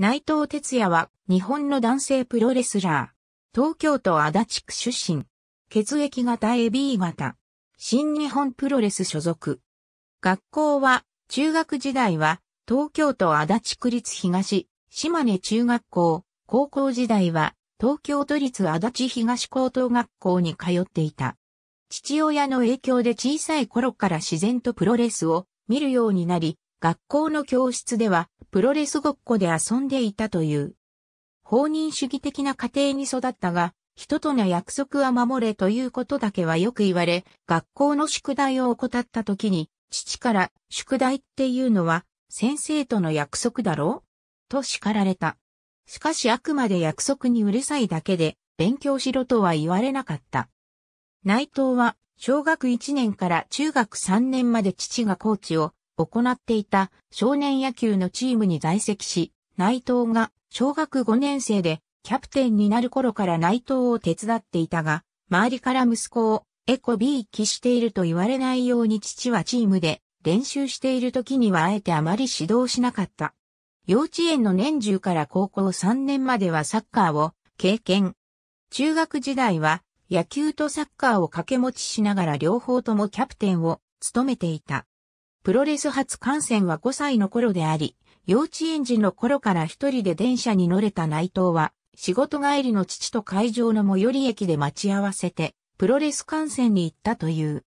内藤哲也は日本の男性プロレスラー。東京都足立区出身。血液型 AB 型。新日本プロレス所属。学校は、中学時代は、東京都足立区立東、島根中学校、高校時代は、東京都立足立東高等学校に通っていた。父親の影響で小さい頃から自然とプロレスを見るようになり、学校の教室ではプロレスごっこで遊んでいたという。放任主義的な家庭に育ったが、人との約束は守れということだけはよく言われ、学校の宿題を怠った時に、父から宿題っていうのは先生との約束だろうと叱られた。しかしあくまで約束にうるさいだけで、勉強しろとは言われなかった。内藤は小学1年から中学3年まで父がコーチを行っていた少年野球のチームに在籍し、内藤が小学5年生でキャプテンになる頃から内藤を手伝っていたが、周りから息子をエコビーキしていると言われないように父はチームで練習している時にはあえてあまり指導しなかった。幼稚園の年中から高校3年まではサッカーを経験。中学時代は野球とサッカーを掛け持ちしながら両方ともキャプテンを務めていた。プロレス初観戦は5歳の頃であり、幼稚園児の頃から一人で電車に乗れた内藤は、仕事帰りの父と会場の最寄り駅で待ち合わせて、プロレス観戦に行ったという。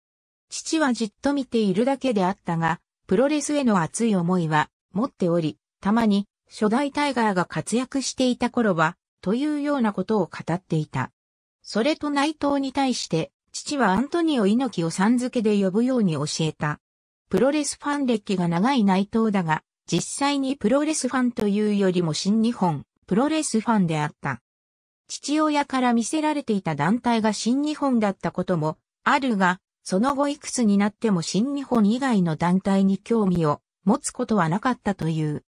父はじっと見ているだけであったが、プロレスへの熱い思いは持っており、たまに初代タイガーが活躍していた頃は、というようなことを語っていた。それと内藤に対して、父はアントニオ猪木をさん付けで呼ぶように教えた。プロレスファン歴が長い内藤だが、実際にプロレスファンというよりも新日本、プロレスファンであった。父親から見せられていた団体が新日本だったこともあるが、その後いくつになっても新日本以外の団体に興味を持つことはなかったという。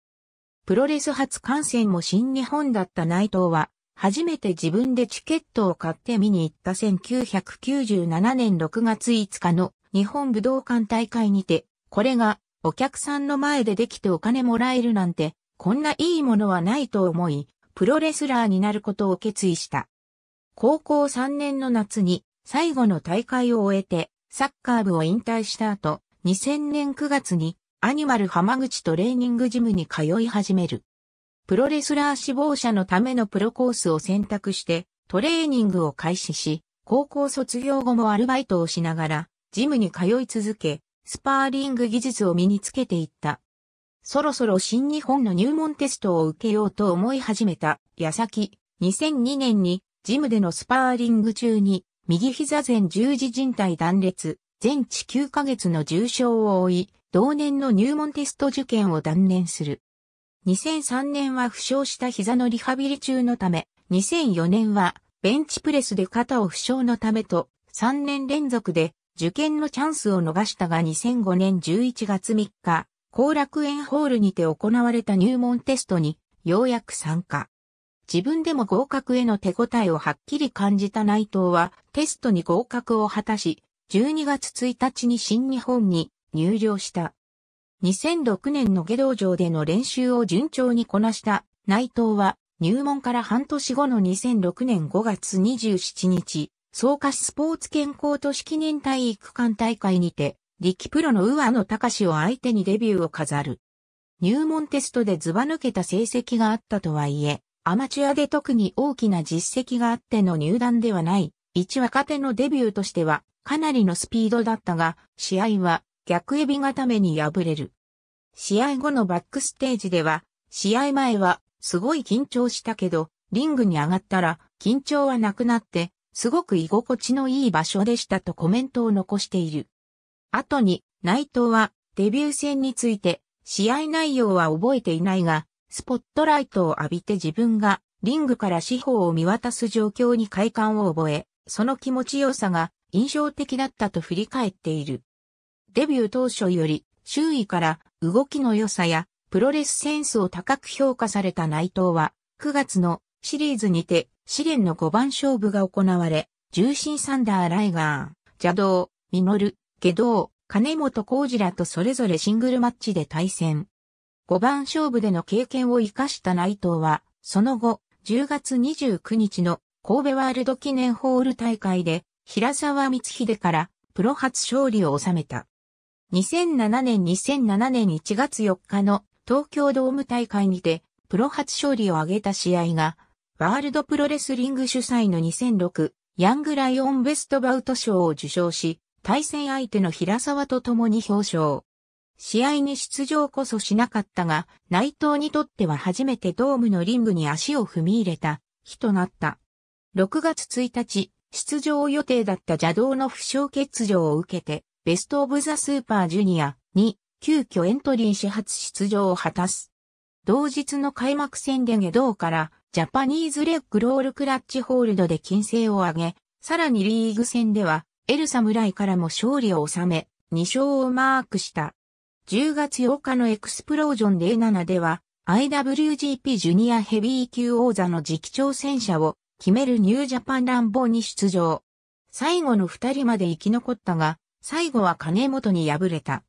プロレス初観戦も新日本だった内藤は、初めて自分でチケットを買って見に行った1997年6月5日の日本武道館大会にて、これがお客さんの前でできてお金もらえるなんて、こんないいものはないと思い、プロレスラーになることを決意した。高校3年の夏に最後の大会を終えて、サッカー部を引退した後、2000年9月にアニマル浜口トレーニングジムに通い始める。プロレスラー志望者のためのプロコースを選択してトレーニングを開始し、高校卒業後もアルバイトをしながらジムに通い続け、スパーリング技術を身につけていった。そろそろ新日本の入門テストを受けようと思い始めた矢先、2002年にジムでのスパーリング中に右膝前十字靭帯断裂、全治9ヶ月の重傷を負い、同年の入門テスト受験を断念する。2003年は負傷した膝のリハビリ中のため、2004年はベンチプレスで肩を負傷のためと3年連続で受験のチャンスを逃したが2005年11月3日、後楽園ホールにて行われた入門テストにようやく参加。自分でも合格への手応えをはっきり感じた内藤はテストに合格を果たし、12月1日に新日本に入寮した。2006年の下道場での練習を順調にこなした内藤は入門から半年後の2006年5月27日、草加スポーツ健康都市記念体育館大会にて、力プロの上野隆を相手にデビューを飾る。入門テストでズバ抜けた成績があったとはいえ、アマチュアで特に大きな実績があっての入団ではない、一若手のデビューとしては、かなりのスピードだったが、試合は逆エビ固めに敗れる。試合後のバックステージでは、試合前はすごい緊張したけど、リングに上がったら緊張はなくなってすごく居心地のいい場所でしたとコメントを残している。後に、内藤は、デビュー戦について、試合内容は覚えていないが、スポットライトを浴びて自分が、リングから四方を見渡す状況に快感を覚え、その気持ちよさが印象的だったと振り返っている。デビュー当初より、周囲から動きの良さやプロレスセンスを高く評価された内藤は、9月のシリーズにて試練の5番勝負が行われ、重心サンダー・ライガー、邪道、ミノル、下道、金本浩二らとそれぞれシングルマッチで対戦。5番勝負での経験を生かした内藤は、その後、10月29日の神戸ワールド記念ホール大会で、平沢光秀からプロ初勝利を収めた。2007年2007年1月4日の東京ドーム大会にて、プロ初勝利を挙げた試合が、ワールドプロレスリング主催の2006ヤングライオンベストバウト賞を受賞し、対戦相手の平沢と共に表彰。試合に出場こそしなかったが、内藤にとっては初めてドームのリングに足を踏み入れた日となった。6月1日、出場予定だった邪道の負傷欠場を受けて、ベストオブザスーパージュニアに急遽エントリー始発出場を果たす。同日の開幕戦で下道からジャパニーズレッグロールクラッチホールドで金星を挙げ、さらにリーグ戦ではエルサムライからも勝利を収め、2勝をマークした。10月8日のエクスプロージョンデ7では、IWGP ジュニアヘビー級王座の次期挑戦者を決めるニュージャパン乱暴に出場。最後の二人まで生き残ったが、最後は金本に敗れた。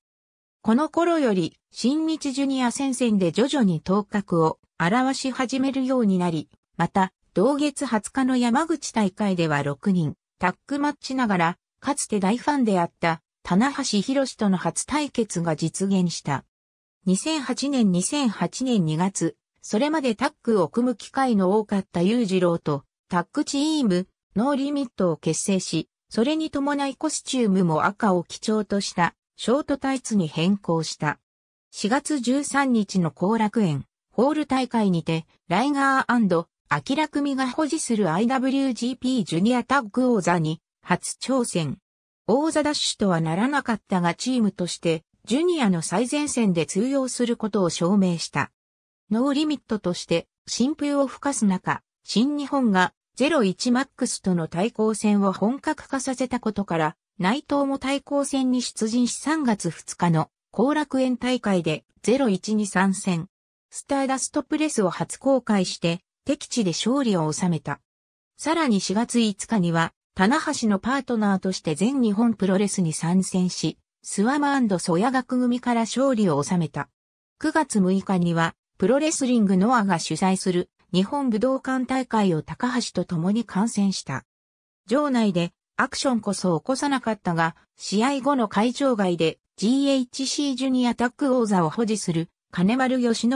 この頃より新日ジュニア戦線で徐々に頭角を表し始めるようになり、また、同月20日の山口大会では6人、タッグマッチながら、かつて大ファンであった、棚橋博との初対決が実現した。2008年2008年2月、それまでタッグを組む機会の多かった裕次郎と、タッグチーム、ノーリミットを結成し、それに伴いコスチュームも赤を基調とした、ショートタイツに変更した。4月13日の後楽園、ホール大会にて、ライガーアキラ組が保持する IWGP ジュニアタッグ王座に初挑戦。王座ダッシュとはならなかったがチームとしてジュニアの最前線で通用することを証明した。ノーリミットとして新風を吹かす中、新日本が01マックスとの対抗戦を本格化させたことから、内藤も対抗戦に出陣し3月2日の後楽園大会で0-1に参戦。スターダストプレスを初公開して、敵地で勝利を収めた。さらに4月5日には、棚橋のパートナーとして全日本プロレスに参戦し、スワマソヤ学組から勝利を収めた。9月6日には、プロレスリングノアが主催する日本武道館大会を高橋と共に観戦した。場内でアクションこそ起こさなかったが、試合後の会場外で GHC ジュニアタッグ王座を保持する金丸義信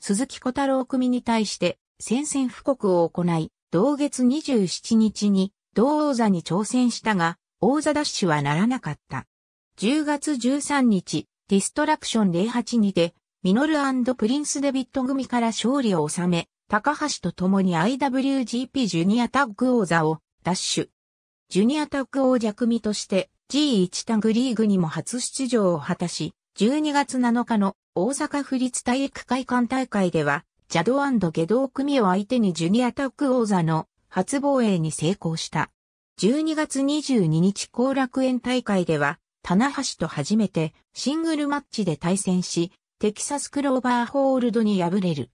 鈴木小太郎組に対して宣戦布告を行い、同月27日に同王座に挑戦したが、王座ダッシュはならなかった。10月13日、ディストラクション08にて、ミノルプリンスデビット組から勝利を収め、高橋と共に IWGP ジュニアタッグ王座を奪取。ジュニアタッグ王者組として G1 タグリーグにも初出場を果たし、12月7日の大阪府立体育会館大会では、ジャドゲドー組を相手にジュニアタッグ王座の初防衛に成功した。12月22日後楽園大会では、棚橋と初めてシングルマッチで対戦し、テキサスクローバーホールドに敗れる。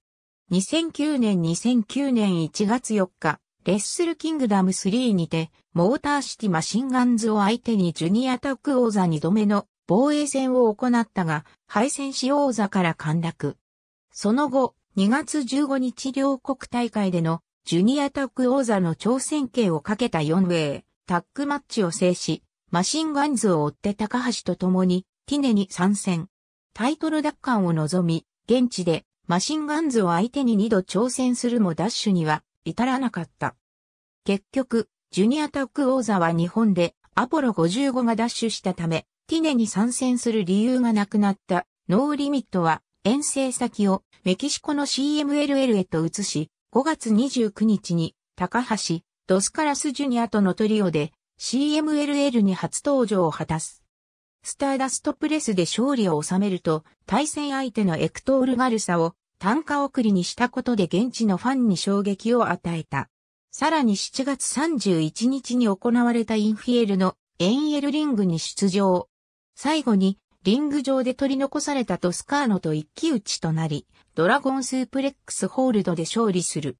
2009年2009年1月4日、レッスルキングダム3にて、モーターシティマシンガンズを相手にジュニアタック王座2度目の防衛戦を行ったが、敗戦し王座から陥落。その後、2月15日両国大会でのジュニアタック王座の挑戦権をかけた4ウェイ、タックマッチを制し、マシンガンズを追って高橋と共に、ティネに参戦。タイトル奪還を望み、現地でマシンガンズを相手に2度挑戦するもダッシュには至らなかった。結局、ジュニアタック王座は日本でアポロ55が奪取したため、ティネに参戦する理由がなくなったノーリミットは遠征先をメキシコの CMLL へと移し、5月29日に高橋、ドスカラスジュニアとのトリオで CMLL に初登場を果たす。スターダストプレスで勝利を収めると、対戦相手のエクトールガルサを単価送りにしたことで現地のファンに衝撃を与えた。さらに7月31日に行われたインフィエルのエンエルリングに出場。最後に、リング上で取り残されたトスカーノと一騎打ちとなり、ドラゴンスープレックスホールドで勝利する。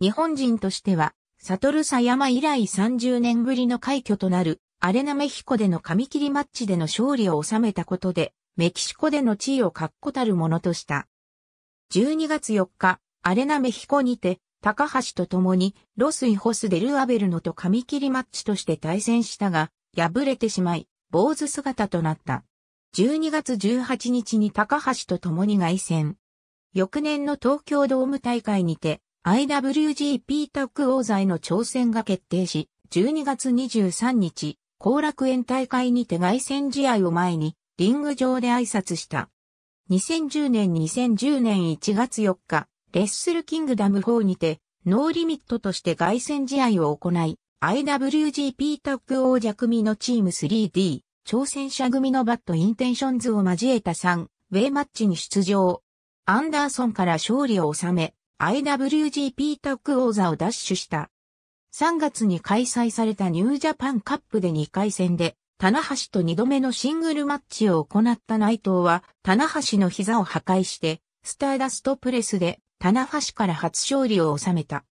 日本人としては、サトルサヤマ以来30年ぶりの快挙となる、アレナメヒコでの紙切りマッチでの勝利を収めたことで、メキシコでの地位を確固たるものとした。12月4日、アレナメヒコにて、高橋と共に、ロスイホスデルアベルノと紙切りマッチとして対戦したが、敗れてしまい、坊主姿となった。12月18日に高橋と共に外戦。翌年の東京ドーム大会にて、IWGP タック王座への挑戦が決定し、12月23日、後楽園大会にて外戦試合を前に、リング上で挨拶した。2010年2010年1月4日、レッスルキングダム4にて、ノーリミットとして外戦試合を行い、IWGP タッグ王者組のチーム 3D、挑戦者組のバットインテンションズを交えた3、ウェイマッチに出場。アンダーソンから勝利を収め、IWGP タッグ王座を奪取した。3月に開催されたニュージャパンカップで2回戦で、棚橋と2度目のシングルマッチを行った内藤は、棚橋の膝を破壊して、スターダストプレスで、棚橋から初勝利を収めた。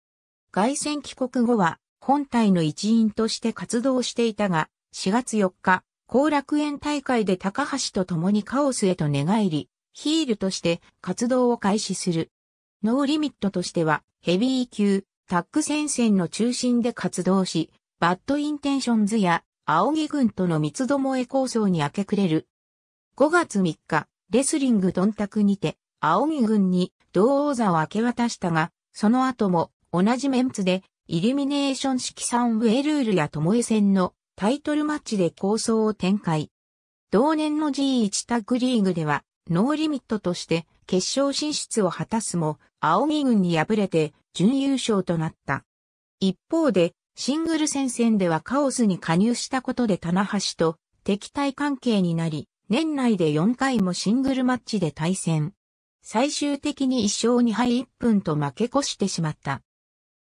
外戦帰国後は、本体の一員として活動していたが、4月4日、後楽園大会で高橋と共にカオスへと寝返り、ヒールとして活動を開始する。ノーリミットとしては、ヘビー級、タッグ戦線の中心で活動し、バッドインテンションズや青木軍との三つどもえ構想に明け暮れる。5月3日、レスリングタクにて、青木軍に同王座を明け渡したが、その後も同じメンツで、イルミネーション式サンウェルールやともえ戦のタイトルマッチで構想を展開。同年の G1 タッグリーグでは、ノーリミットとして決勝進出を果たすも、青木軍に敗れて準優勝となった。一方で、シングル戦線ではカオスに加入したことで棚橋と敵対関係になり、年内で4回もシングルマッチで対戦。最終的に1勝2敗1分と負け越してしまった。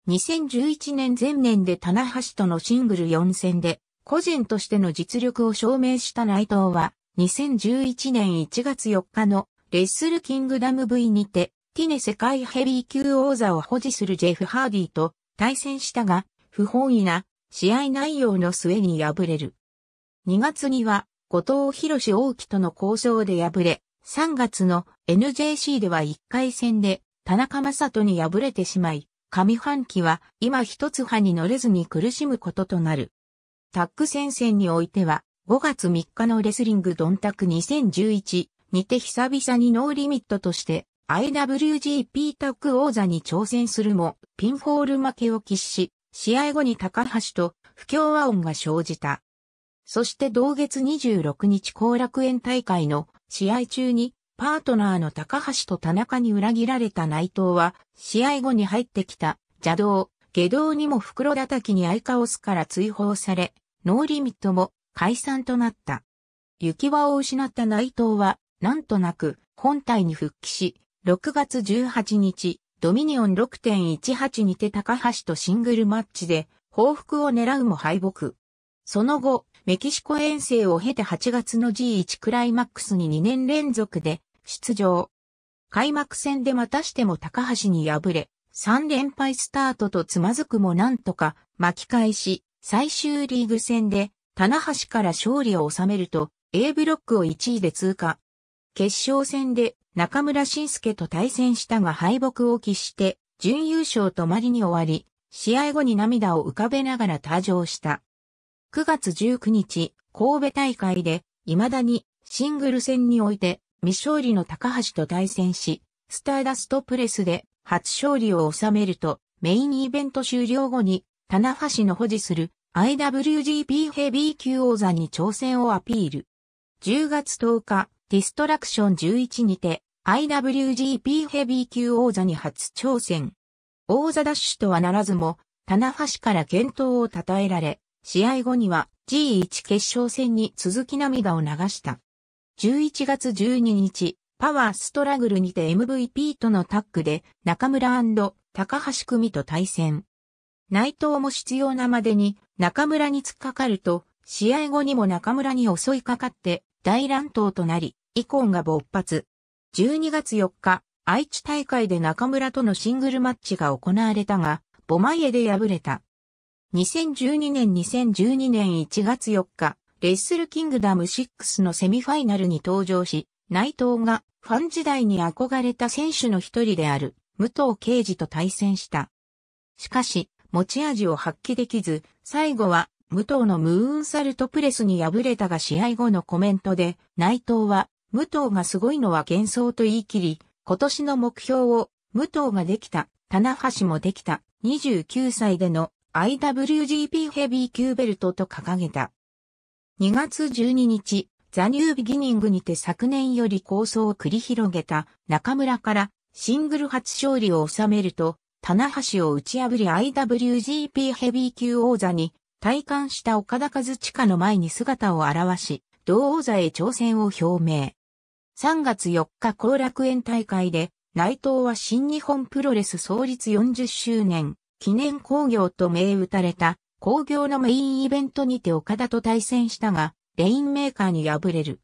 2011年前年で棚橋とのシングル4戦で、個人としての実力を証明した内藤は、2011年1月4日のレッスルキングダム V にて、ティネ世界ヘビー級王座を保持するジェフ・ハーディと対戦したが、不本意な試合内容の末に敗れる。2月には、後藤博士大輝との交渉で敗れ、3月の NJC では1回戦で田中正人に敗れてしまい、上半期は今一つ派に乗れずに苦しむこととなる。タッグ戦線においては、5月3日のレスリングドンタク2011にて久々にノーリミットとして IWGP タッグ王座に挑戦するも、ピンフォール負けを喫し、試合後に高橋と不協和音が生じた。そして同月26日後楽園大会の試合中にパートナーの高橋と田中に裏切られた内藤は試合後に入ってきた邪道、下道にも袋叩きに相カオスから追放され、ノーリミットも解散となった。行き場を失った内藤は、なんとなく本体に復帰し、6月18日、ドミニオン6.18にて高橋とシングルマッチで報復を狙うも敗北。その後、メキシコ遠征を経て8月の G1 クライマックスに2年連続で出場。開幕戦でまたしても高橋に敗れ、3連敗スタートとつまずくもなんとか巻き返し、最終リーグ戦で棚橋から勝利を収めると A ブロックを1位で通過。決勝戦で中村晋介と対戦したが敗北を喫して、準優勝とまりに終わり、試合後に涙を浮かべながら退場した。9月19日、神戸大会で、未だにシングル戦において、未勝利の高橋と対戦し、スターダストプレスで初勝利を収めると、メインイベント終了後に、棚橋の保持する IWGP ヘビー級王座に挑戦をアピール。10月10日、ディストラクション11にて IWGP ヘビー級王座に初挑戦。王座ダッシュとはならずも、棚橋から健闘を称えられ、試合後には G1 決勝戦に続き涙を流した。11月12日、パワーストラグルにて MVP とのタッグで中村高橋組と対戦。内藤も必要なまでに中村に突っかかると、試合後にも中村に襲いかかって大乱闘となり、以降が勃発。12月4日、愛知大会で中村とのシングルマッチが行われたが、ボマイエで敗れた。2012年2012年1月4日、レッスルキングダム6のセミファイナルに登場し、内藤がファン時代に憧れた選手の一人である武藤敬司と対戦した。しかし、持ち味を発揮できず、最後は武藤のムーンサルトプレスに敗れたが試合後のコメントで、内藤は武藤がすごいのは幻想と言い切り、今年の目標を武藤ができた、棚橋もできた、29歳での IWGP ヘビー級ベルトと掲げた。2月12日、ザニュービギニングにて昨年より構想を繰り広げた中村からシングル初勝利を収めると、棚橋を打ち破り IWGP ヘビー級王座に退官した岡田和地下の前に姿を現し、同王座へ挑戦を表明。3月4日後楽園大会で、内藤は新日本プロレス創立40周年記念工業と銘打たれた工業のメインイベントにて岡田と対戦したが、レインメーカーに敗れる。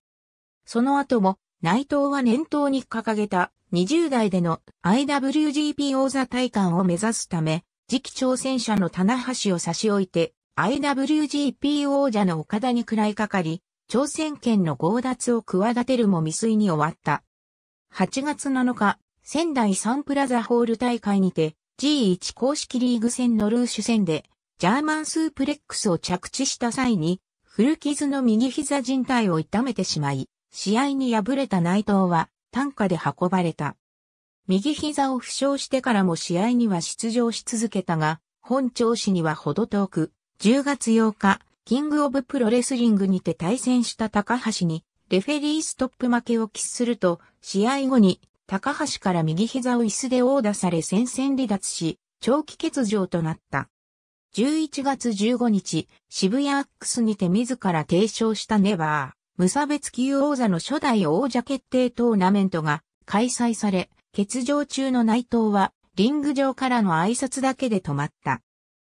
その後も内藤は念頭に掲げた20代での IWGP 王座大会を目指すため、次期挑戦者の棚橋を差し置いて IWGP 王者の岡田に食らいかかり、朝鮮圏の強奪を企てるも未遂に終わった。8月7日、仙台サンプラザホール大会にて G1 公式リーグ戦のルーシュ戦でジャーマンスープレックスを着地した際に古傷の右膝靭帯を痛めてしまい、試合に敗れた内藤は担架で運ばれた。右膝を負傷してからも試合には出場し続けたが、本調子にはほど遠く、10月8日、キングオブプロレスリングにて対戦した高橋に、レフェリーストップ負けを喫すると、試合後に、高橋から右膝を椅子で殴打され戦線離脱し、長期欠場となった。11月15日、渋谷アックスにて自ら提唱したネバー、無差別級王座の初代王者決定トーナメントが開催され、欠場中の内藤は、リング上からの挨拶だけで止まった。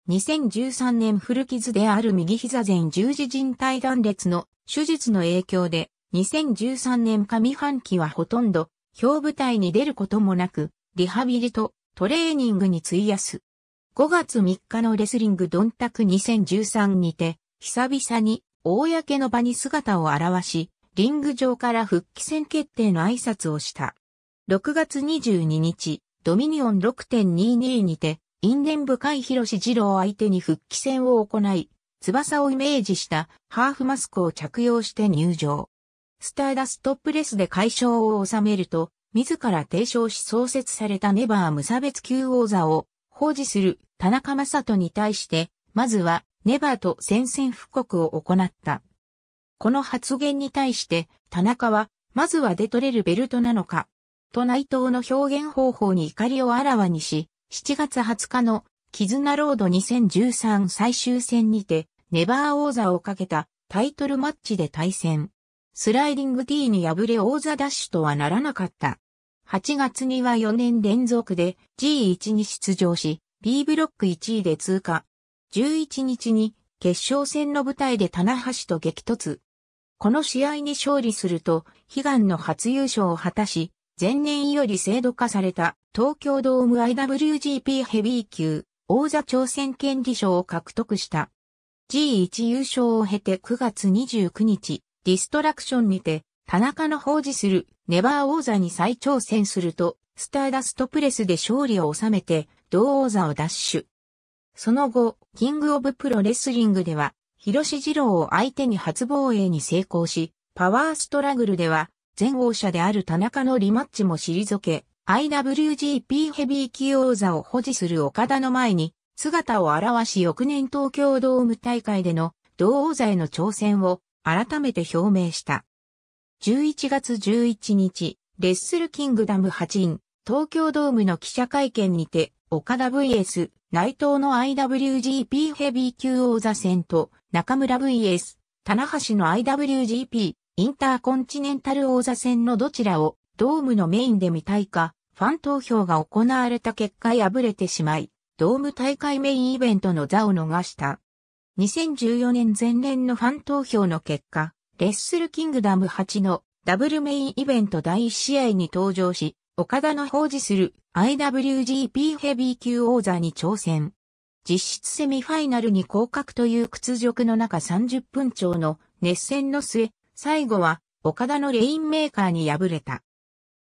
2013年古傷である右膝前十字靭帯断裂の手術の影響で、2013年上半期はほとんど、表舞台に出ることもなく、リハビリとトレーニングに費やす。5月3日のレスリングドンタク2013にて、久々に、公の場に姿を現し、リング上から復帰戦決定の挨拶をした。6月22日、ドミニオン6.22にて、因縁深い広志二郎相手に復帰戦を行い、翼をイメージしたハーフマスクを着用して入場。スターダストプレスで解消を収めると、自ら提唱し創設されたネバー無差別級王座を保持する田中正人に対して、まずはネバーと宣戦布告を行った。この発言に対して田中は、まずは出取れるベルトなのか、と内藤の表現方法に怒りをあらわにし、7月20日のキズナロード2013最終戦にて、ネバー王座をかけたタイトルマッチで対戦。スライディング T に敗れ王座シュとはならなかった。8月には4年連続で G1 に出場し、B ブロック1位で通過。11日に決勝戦の舞台で棚橋と激突。この試合に勝利すると、悲願の初優勝を果たし、前年より制度化された東京ドーム IWGP ヘビー級王座挑戦権利賞を獲得した。G1 優勝を経て9月29日、ディストラクションにて、田中の放置するネバー王座に再挑戦すると、スターダストプレスで勝利を収めて、同王座を奪取。その後、キングオブプロレスリングでは、広志二郎を相手に初防衛に成功し、パワーストラグルでは、前王者である田中のリマッチも退け、IWGP ヘビー級王座を保持する岡田の前に姿を現し翌年東京ドーム大会での同王座への挑戦を改めて表明した。11月11日、レッスルキングダム8員、東京ドームの記者会見にて、岡田 VS 内藤の IWGP ヘビー級王座戦と中村 VS 棚橋の IWGP インターコンチネンタル王座戦のどちらをドームのメインで見たいか、ファン投票が行われた結果敗れてしまい、ドーム大会メインイベントの座を逃した。2014年前年のファン投票の結果、レッスルキングダム8のダブルメインイベント第1試合に登場し、岡田の保持する IWGP ヘビー級王座に挑戦。実質セミファイナルに降格という屈辱の中30分超の熱戦の末、最後は、岡田のレインメーカーに敗れた。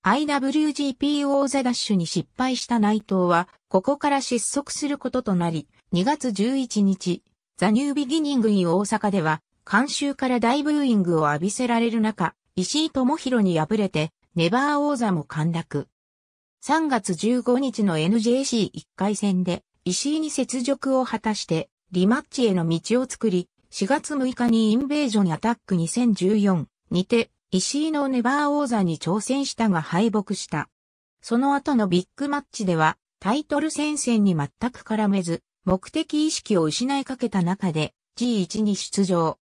IWGP 王座ダッシュに失敗した内藤は、ここから失速することとなり、2月11日、ザ・ニュービギニング・イ大阪では、監修から大ブーイングを浴びせられる中、石井智弘に敗れて、ネバー王座も陥落。3月15日の NJC1 回戦で、石井に雪辱を果たして、リマッチへの道を作り、4月6日にインベージョンアタック2014にて、石井のネバー王座に挑戦したが敗北した。その後のビッグマッチでは、タイトル戦線に全く絡めず、目的意識を失いかけた中で G1 に出場。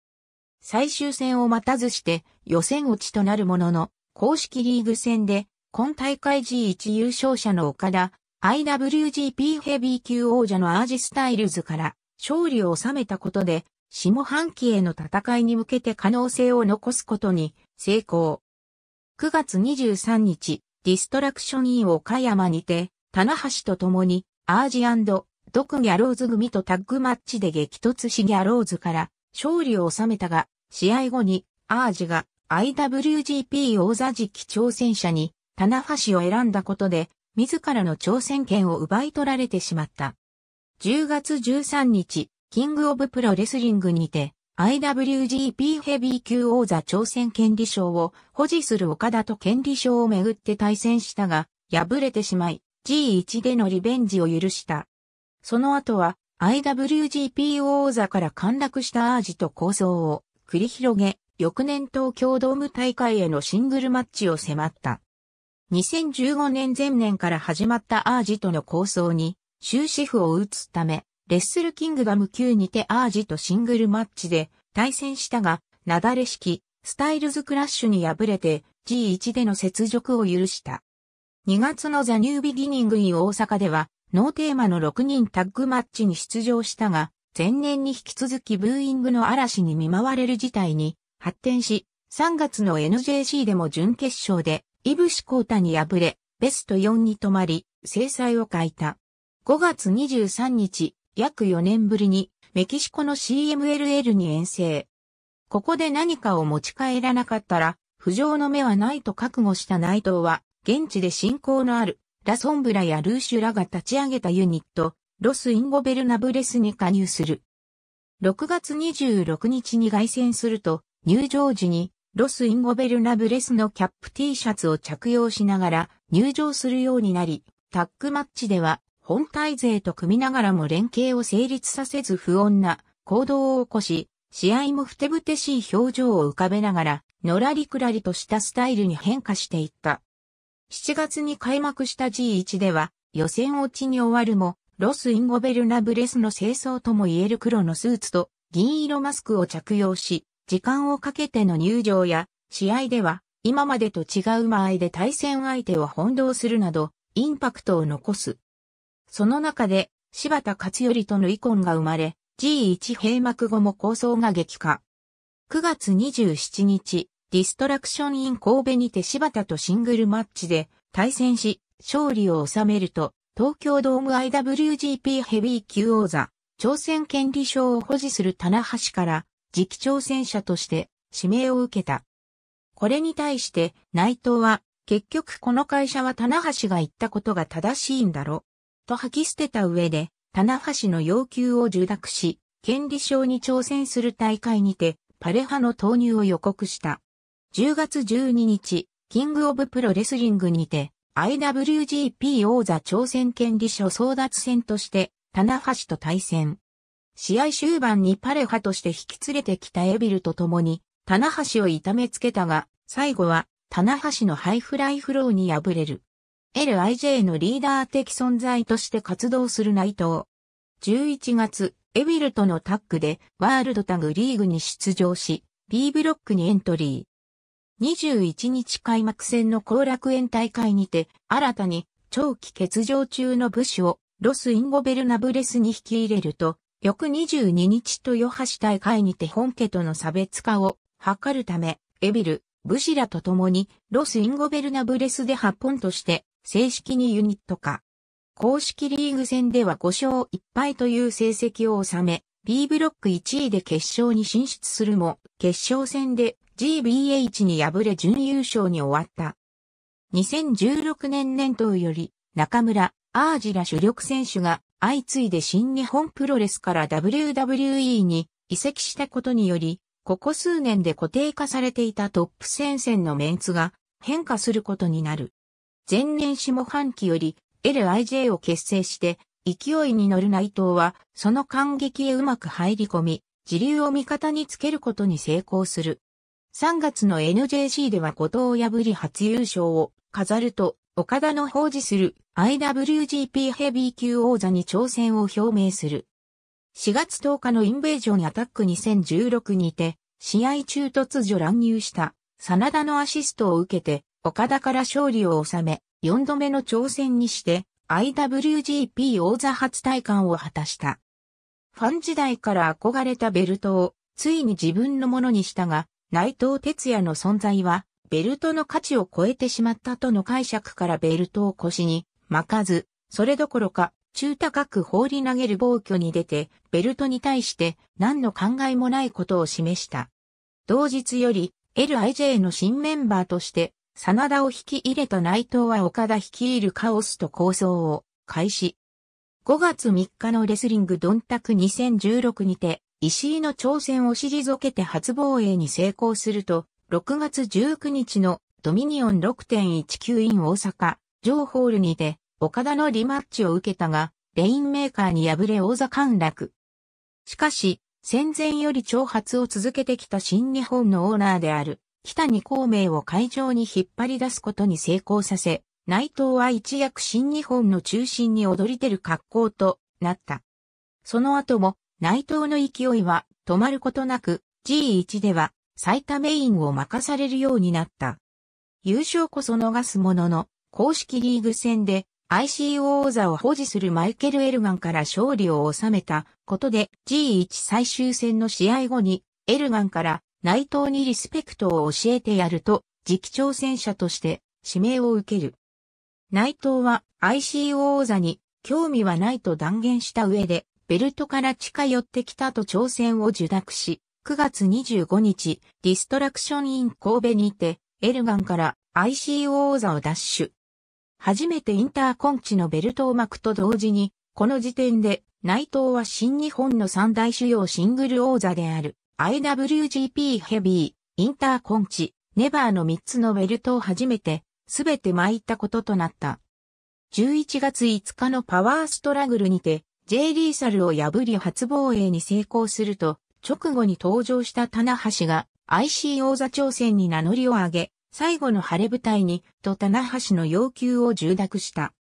最終戦を待たずして予選落ちとなるものの、公式リーグ戦で今大会 G1 優勝者の岡田、IWGP ヘビー級王者のアージスタイルズから勝利を収めたことで下半期への戦いに向けて可能性を残すことに成功。9月23日、ディストラクションイン岡山にて、棚橋と共に、アージドクギャローズ組とタッグマッチで激突しギャローズから勝利を収めたが、試合後にアージが IWGP 王座次期挑戦者に棚橋を選んだことで、自らの挑戦権を奪い取られてしまった。10月13日、キングオブプロレスリングにて、IWGP ヘビー級王座挑戦権利賞を保持する岡田と権利賞をめぐって対戦したが、敗れてしまい、G1 でのリベンジを許した。その後は、IWGP 王座から陥落したアージと構想を繰り広げ、翌年東京ドーム大会へのシングルマッチを迫った。2015年前年から始まったアージとの構想に終止符を打つため、レッスルキングダム級にてアージとシングルマッチで対戦したが、なだれ式、スタイルズクラッシュに敗れて G1 での雪辱を許した。2月のザニュービギニングイ大阪では、ノーテーマの6人タッグマッチに出場したが、前年に引き続きブーイングの嵐に見舞われる事態に発展し、3月の NJC でも準決勝で、イブシコータに敗れ、ベスト4に止まり、制裁を欠いた。5月23日、約4年ぶりにメキシコの CMLL に遠征。ここで何かを持ち帰らなかったら、浮上の目はないと覚悟した内藤は、現地で信仰のあるラソンブラやルーシュらが立ち上げたユニット、ロス・インゴベルナブレスに加入する。6月26日に凱旋すると、入場時にロス・インゴベルナブレスのキャップ T シャツを着用しながら入場するようになり、タックマッチでは本体勢と組みながらも連携を成立させず不穏な行動を起こし、試合もふてぶてしい表情を浮かべながら、のらりくらりとしたスタイルに変化していった。7月に開幕した G1 では、予選落ちに終わるも、ロス・インゴベルナブレスの清掃とも言える黒のスーツと銀色マスクを着用し、時間をかけての入場や、試合では今までと違う間合いで対戦相手を翻弄するなど、インパクトを残す。その中で、柴田勝頼との遺恨が生まれ、G1 閉幕後も構想が激化。9月27日、ディストラクションイン神戸にて柴田とシングルマッチで対戦し、勝利を収めると、東京ドーム IWGP ヘビー級王座、挑戦権利賞を保持する棚橋から、次期挑戦者として指名を受けた。これに対して内藤は、結局この会社は棚橋が言ったことが正しいんだろ。と吐き捨てた上で、棚橋の要求を受諾し、権利賞に挑戦する大会にて、パレハの投入を予告した。10月12日、キングオブプロレスリングにて、IWGP 王座挑戦権利賞争奪戦として、棚橋と対戦。試合終盤にパレハとして引き連れてきたエビルと共に、棚橋を痛めつけたが、最後は、棚橋のハイフライフローに敗れる。LIJ のリーダー的存在として活動する内藤。11月、エビルとのタッグでワールドタグリーグに出場し、B ブロックにエントリー。21日開幕戦の後楽園大会にて、新たに長期欠場中の武士をロス・インゴベルナブレスに引き入れると、翌22日豊橋大会にて本家との差別化を図るため、エビル、武士らと共にロス・インゴベルナブレスで8本として正式にユニット化。公式リーグ戦では5勝1敗という成績を収め、B ブロック1位で決勝に進出するも、決勝戦で GBH に敗れ準優勝に終わった。2016年年頭より、中村、アージラ主力選手が相次いで新日本プロレスから WWE に移籍したことにより、ここ数年で固定化されていたトップ戦線のメンツが変化することになる。前年下半期より LIJ を結成して、勢いに乗る内藤は、その感激へうまく入り込み、自流を味方につけることに成功する。3月の NJC では後藤を破り初優勝を飾ると、岡田の報じする IWGP ヘビー級王座に挑戦を表明する。4月10日のインベージョンアタック2016にて、試合中突如乱入した、真田のアシストを受けて、岡田から勝利を収め、4度目の挑戦にして、IWGP 王座初体感を果たした。ファン時代から憧れたベルトを、ついに自分のものにしたが、内藤哲也の存在は、ベルトの価値を超えてしまったとの解釈からベルトを腰に巻かず、それどころか中高く放り投げる暴挙に出て、ベルトに対して何の考えもないことを示した。同日より LIJ の新メンバーとして真田を引き入れた内藤は岡田率いるカオスと構想を開始。5月3日のレスリングドンタク2016にて、石井の挑戦を退けて初防衛に成功すると、6月19日のドミニオン6.19イン大阪、ジョーホールにて、岡田のリマッチを受けたが、レインメーカーに敗れ王座陥落。しかし、戦前より挑発を続けてきた新日本のオーナーである、北に孔明を会場に引っ張り出すことに成功させ、内藤は一躍新日本の中心に躍り出る格好となった。その後も内藤の勢いは止まることなく G1 では最多メインを任されるようになった。優勝こそ逃すものの公式リーグ戦で ICO 王座を保持するマイケル・エルガンから勝利を収めたことで G1 最終戦の試合後にエルガンから内藤にリスペクトを教えてやると、次期挑戦者として指名を受ける。内藤は ICO 王座に興味はないと断言した上で、ベルトから近寄ってきたと挑戦を受諾し、9月25日、ディストラクションイン神戸にて、エルガンから ICO 王座を奪取。初めてインターコンチのベルトを巻くと同時に、この時点で内藤は新日本の三大主要シングル王座である IWGP ヘビー、インターコンチ、ネバーの3つのベルトを初めて、すべて参ったこととなった。11月5日のパワーストラグルにて、J リーサルを破り初防衛に成功すると、直後に登場した棚橋が IC 王座挑戦に名乗りを上げ、最後の晴れ舞台に、と棚橋の要求を重諾した。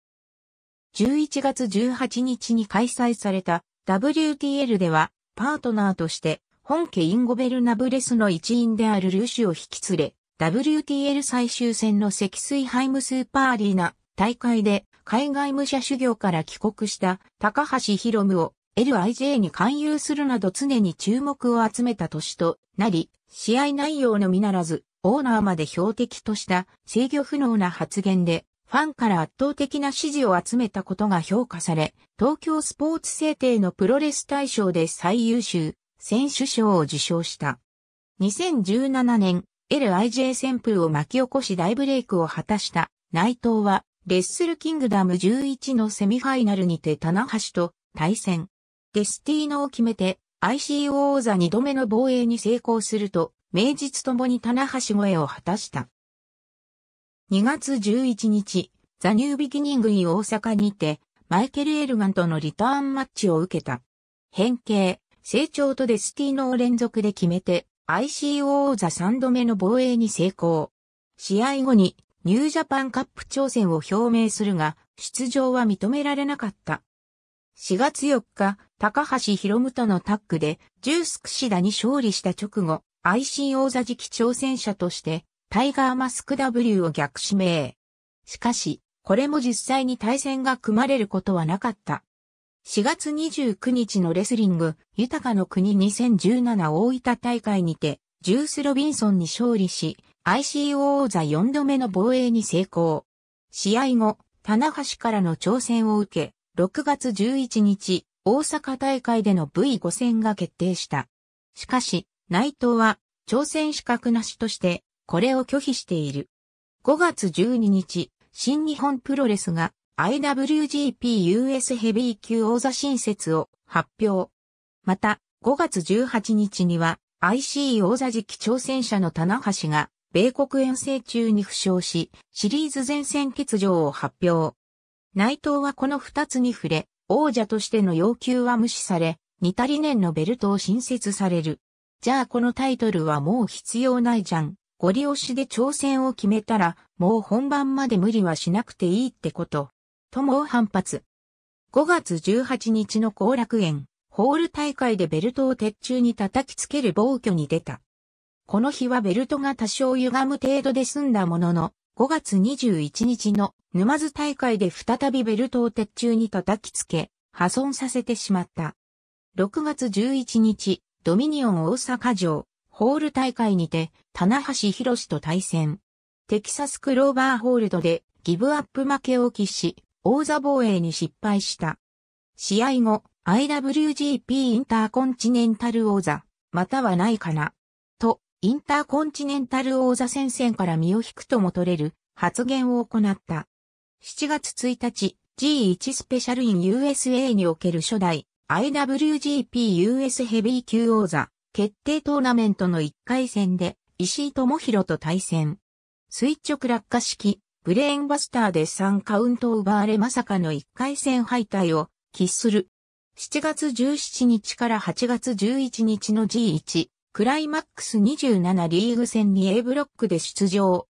11月18日に開催された WTL では、パートナーとして本家インゴベルナブレスの一員であるルーシュを引き連れ、WTL 最終戦の積水ハイムスーパーアリーナ大会で海外武者修行から帰国した高橋博夢を LIJ に勧誘するなど常に注目を集めた年となり、試合内容のみならず、オーナーまで標的とした制御不能な発言で、ファンから圧倒的な支持を集めたことが評価され、東京スポーツ制定のプロレス大賞で最優秀、選手賞を受賞した。2017年、LIJ 旋風を巻き起こし大ブレイクを果たした内藤は、レッスルキングダム11のセミファイナルにて棚橋と対戦。デスティーノを決めて ICO 王座2度目の防衛に成功すると、名実ともに棚橋越えを果たした。2月11日、ザ・ニュービギニング・イ大阪にて、マイケル・エルガンとのリターンマッチを受けた。変形、成長とデスティーノを連続で決めて、ICO 王座3度目の防衛に成功。試合後にニュージャパンカップ挑戦を表明するが、出場は認められなかった。4月4日、高橋博夢とのタッグで、ジュース串田に勝利した直後、IC 王座次期挑戦者として、タイガーマスク W を逆指名。しかし、これも実際に対戦が組まれることはなかった。4月29日のレスリング、豊かの国2017大分大会にて、ジュース・ロビンソンに勝利し、ICO 王座4度目の防衛に成功。試合後、棚橋からの挑戦を受け、6月11日、大阪大会での V5 戦が決定した。しかし、内藤は、挑戦資格なしとして、これを拒否している。5月12日、新日本プロレスが IWGP US ヘビー級王座新設を発表。また、5月18日には IC 王座次期挑戦者の棚橋が米国遠征中に負傷し、シリーズ前線欠場を発表。内藤はこの2つに触れ、王者としての要求は無視され、似た理念のベルトを新設される。じゃあこのタイトルはもう必要ないじゃん。ゴリ押しで挑戦を決めたら、もう本番まで無理はしなくていいってこと。ともを反発。5月18日の後楽園、ホール大会でベルトを鉄柱に叩きつける暴挙に出た。この日はベルトが多少歪む程度で済んだものの、5月21日の沼津大会で再びベルトを鉄柱に叩きつけ、破損させてしまった。6月11日、ドミニオン大阪城、ホール大会にて、棚橋博士と対戦。テキサスクローバーホールドでギブアップ負けを喫し、王座防衛に失敗した。試合後、IWGP インターコンチネンタル王座、またはないかな。と、インターコンチネンタル王座戦線から身を引くとも取れる発言を行った。7月1日、G1 スペシャルイン USA における初代 IWGP US ヘビー級王座決定トーナメントの1回戦で石井智弘と対戦。垂直落下式ブレーンバスターで3カウントを奪われまさかの1回戦敗退を喫する。7月17日から8月11日の G1 クライマックス27リーグ戦に A ブロックで出場。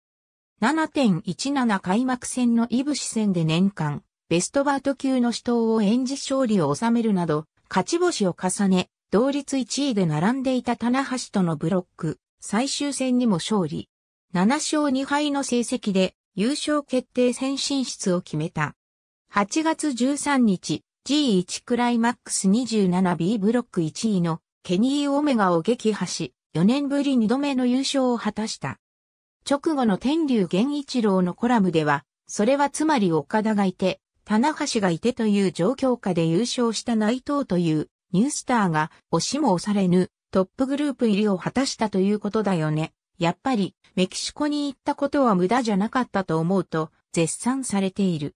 7.17開幕戦のイブシ戦で年間ベストバート級の死闘を演じ勝利を収めるなど勝ち星を重ね同率1位で並んでいた棚橋とのブロック最終戦にも勝利。7勝2敗の成績で優勝決定戦進出を決めた。8月13日、G1 クライマックス 27B ブロック1位のケニー・オメガを撃破し、4年ぶり2度目の優勝を果たした。直後の天竜源一郎のコラムでは、それはつまり岡田がいて、棚橋がいてという状況下で優勝した内藤というニュースターが押しも押されぬトップグループ入りを果たしたということだよね。やっぱりメキシコに行ったことは無駄じゃなかったと思うと絶賛されている。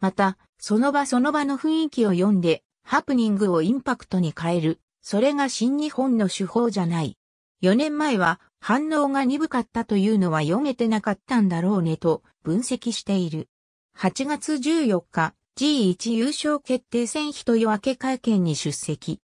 また、その場その場の雰囲気を読んで、ハプニングをインパクトに変える。それが新日本の手法じゃない。4年前は反応が鈍かったというのは読めてなかったんだろうねと分析している。8月14日、G1 優勝決定戦人夜明け会見に出席。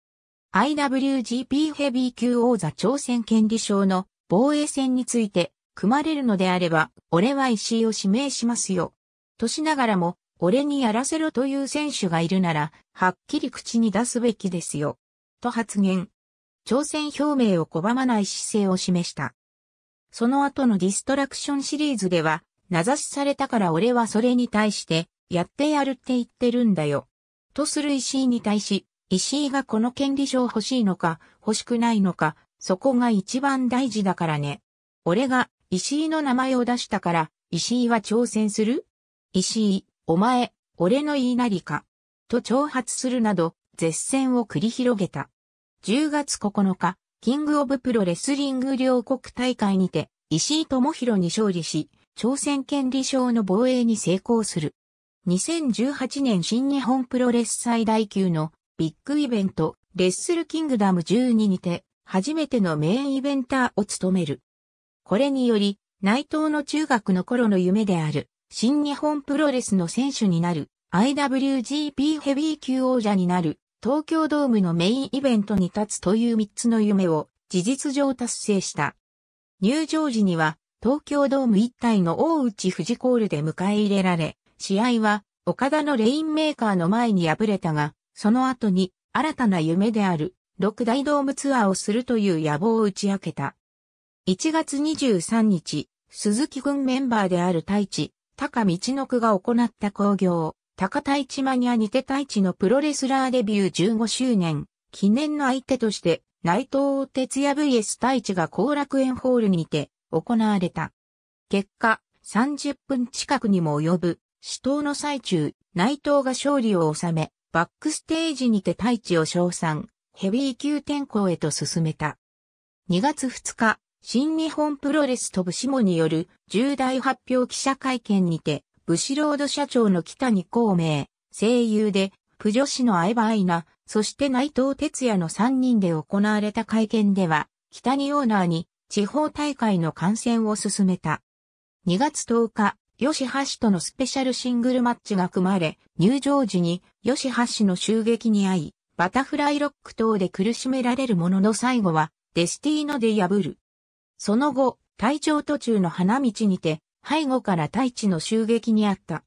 IWGP ヘビー級王座挑戦権利賞の防衛戦について組まれるのであれば、俺は石井を指名しますよ。としながらも、俺にやらせろという選手がいるなら、はっきり口に出すべきですよ。と発言。挑戦表明を拒まない姿勢を示した。その後のディストラクションシリーズでは、名指しされたから俺はそれに対して、やってやるって言ってるんだよ。とする石井に対し、石井がこの権利書を欲しいのか、欲しくないのか、そこが一番大事だからね。俺が石井の名前を出したから、石井は挑戦する石井、お前、俺の言いなりか。と挑発するなど、絶戦を繰り広げた。10月9日、キングオブプロレスリング両国大会にて、石井智弘に勝利し、朝鮮権利賞の防衛に成功する。2018年新日本プロレス最大級のビッグイベント、レッスルキングダム12にて、初めてのメインイベンターを務める。これにより、内藤の中学の頃の夢である、新日本プロレスの選手になる、IWGP ヘビー級王者になる、東京ドームのメインイベントに立つという3つの夢を事実上達成した。入場時には東京ドーム一体の大内富士コールで迎え入れられ、試合は岡田のレインメーカーの前に敗れたが、その後に新たな夢である六大ドームツアーをするという野望を打ち明けた。1月23日、鈴木軍メンバーである太一、高道の区が行った興行、高太一マニアにて太一のプロレスラーデビュー15周年、記念の相手として、内藤哲也 VS 太一が後楽園ホールにて行われた。結果、30分近くにも及ぶ、死闘の最中、内藤が勝利を収め、バックステージにて太一を称賛、ヘビー級転向へと進めた。2月2日、新日本プロレスと武士もによる重大発表記者会見にて、武士ロード社長の北に孔明、声優で、プ女子の相葉愛ナ、そして内藤哲也の3人で行われた会見では、北にオーナーに地方大会の観戦を進めた。2月10日、吉橋とのスペシャルシングルマッチが組まれ、入場時に吉橋の襲撃に遭い、バタフライロック等で苦しめられるものの最後は、デスティーノで破る。その後、隊長途中の花道にて、背後から大地の襲撃にあった。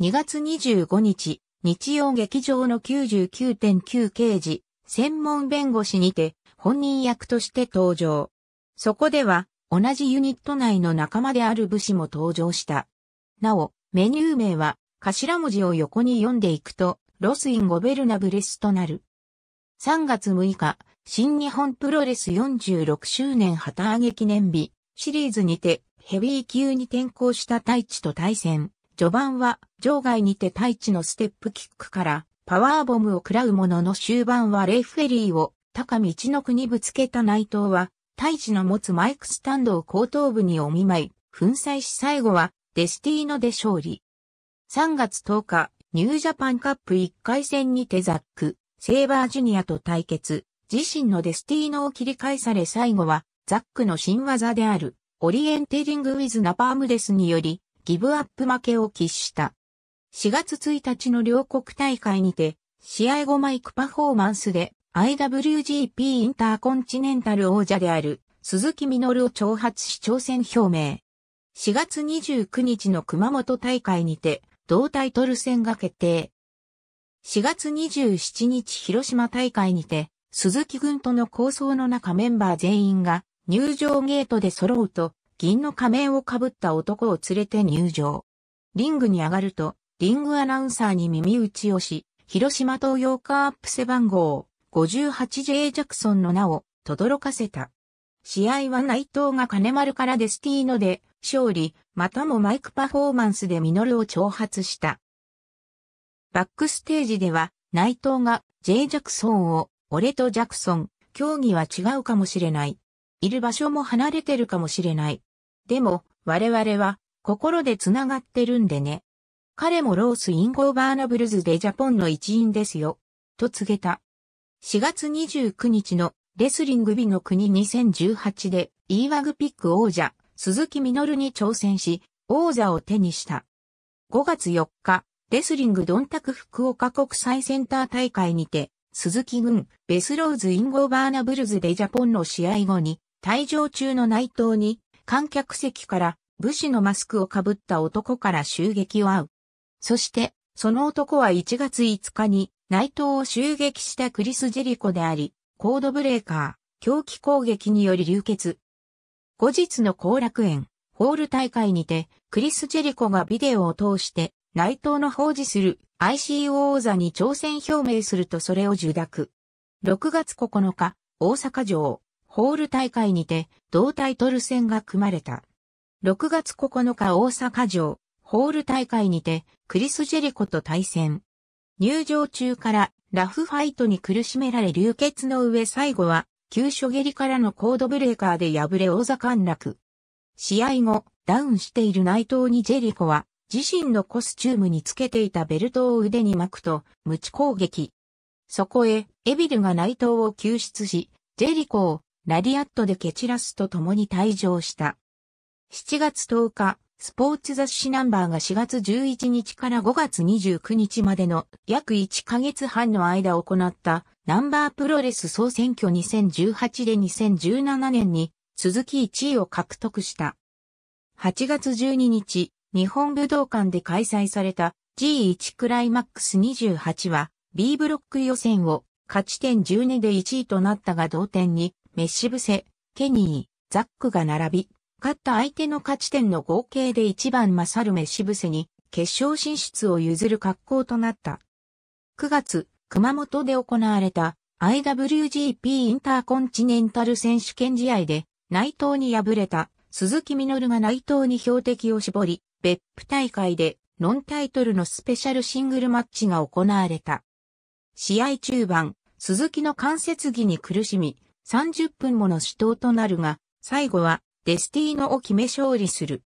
2月25日、日曜劇場の99.9刑事、専門弁護士にて、本人役として登場。そこでは、同じユニット内の仲間である武士も登場した。なお、メニュー名は、頭文字を横に読んでいくと、ロスイン・ゴベルナブレスとなる。3月6日、新日本プロレス46周年旗揚げ記念日シリーズにてヘビー級に転向した大地と対戦。序盤は場外にて大地のステップキックからパワーボムを食らうものの終盤はレイフェリーを高道の国ぶつけた内藤は大地の持つマイクスタンドを後頭部にお見舞い、粉砕し最後はデスティーノで勝利。3月10日、ニュージャパンカップ1回戦にてザック、セイバージュニアと対決。自身のデスティーノを切り返され最後は、ザックの新技である、オリエンテリングウィズナパームデスにより、ギブアップ負けを喫した。4月1日の両国大会にて、試合後マイクパフォーマンスで、IWGP インターコンチネンタル王者である、鈴木みのるを挑発し挑戦表明。4月29日の熊本大会にて、同タイトル戦が決定。4月27日広島大会にて、鈴木軍との構想の中メンバー全員が入場ゲートで揃うと、銀の仮面をかぶった男を連れて入場。リングに上がると、リングアナウンサーに耳打ちをし、広島東洋カープ背番号 58J ジャクソンの名を轟かせた。試合は内藤が金丸からデスティーノで勝利、またもマイクパフォーマンスでミノルを挑発した。バックステージでは内藤が J ジャクソンを俺とジャクソン、競技は違うかもしれない。いる場所も離れてるかもしれない。でも、我々は、心で繋がってるんでね。彼もロース・インゴーバーナブルズでジャポンの一員ですよ。と告げた。4月29日のレスリング美の国2018で E ワグピック王者鈴木みのるに挑戦し王座を手にした。5月4日、レスリングドンタク福岡国際センター大会にて鈴木軍、ベスローズ・インゴーバーナブルズでジャポンの試合後に、退場中の内藤に、観客席から武士のマスクをかぶった男から襲撃を遭う。そして、その男は1月5日に内藤を襲撃したクリス・ジェリコであり、コードブレーカー、狂気攻撃により流血。後日の後楽園、ホール大会にて、クリス・ジェリコがビデオを通して、内藤の放置する ICO 王座に挑戦表明するとそれを受諾。6月9日、大阪城、ホール大会にて、同タイトル戦が組まれた。6月9日大阪城、ホール大会にて、クリス・ジェリコと対戦。入場中からラフファイトに苦しめられ流血の上最後は、急所蹴りからのコードブレーカーで敗れ王座陥落。試合後、ダウンしている内藤にジェリコは、自身のコスチュームにつけていたベルトを腕に巻くと、無知攻撃。そこへ、エビルが内藤を救出し、ジェリコを、ラリアットで蹴散らすと共に退場した。7月10日、スポーツ雑誌ナンバーが4月11日から5月29日までの約1ヶ月半の間行ったナンバープロレス総選挙2018で2017年に続き1位を獲得した。8月12日、日本武道館で開催された G1 クライマックス28は B ブロック予選を勝ち点12で1位となったが同点にメッシブセ、ケニー、ザックが並び、勝った相手の勝ち点の合計で1番勝るメッシブセに決勝進出を譲る格好となった。9月、熊本で行われた IWGP インターコンチネンタル選手権試合で内藤に敗れた鈴木みのるが内藤に標的を絞り、別府大会でノンタイトルのスペシャルシングルマッチが行われた。試合中盤、鈴木の関節技に苦しみ、30分もの死闘となるが、最後はデスティーノを決め勝利する。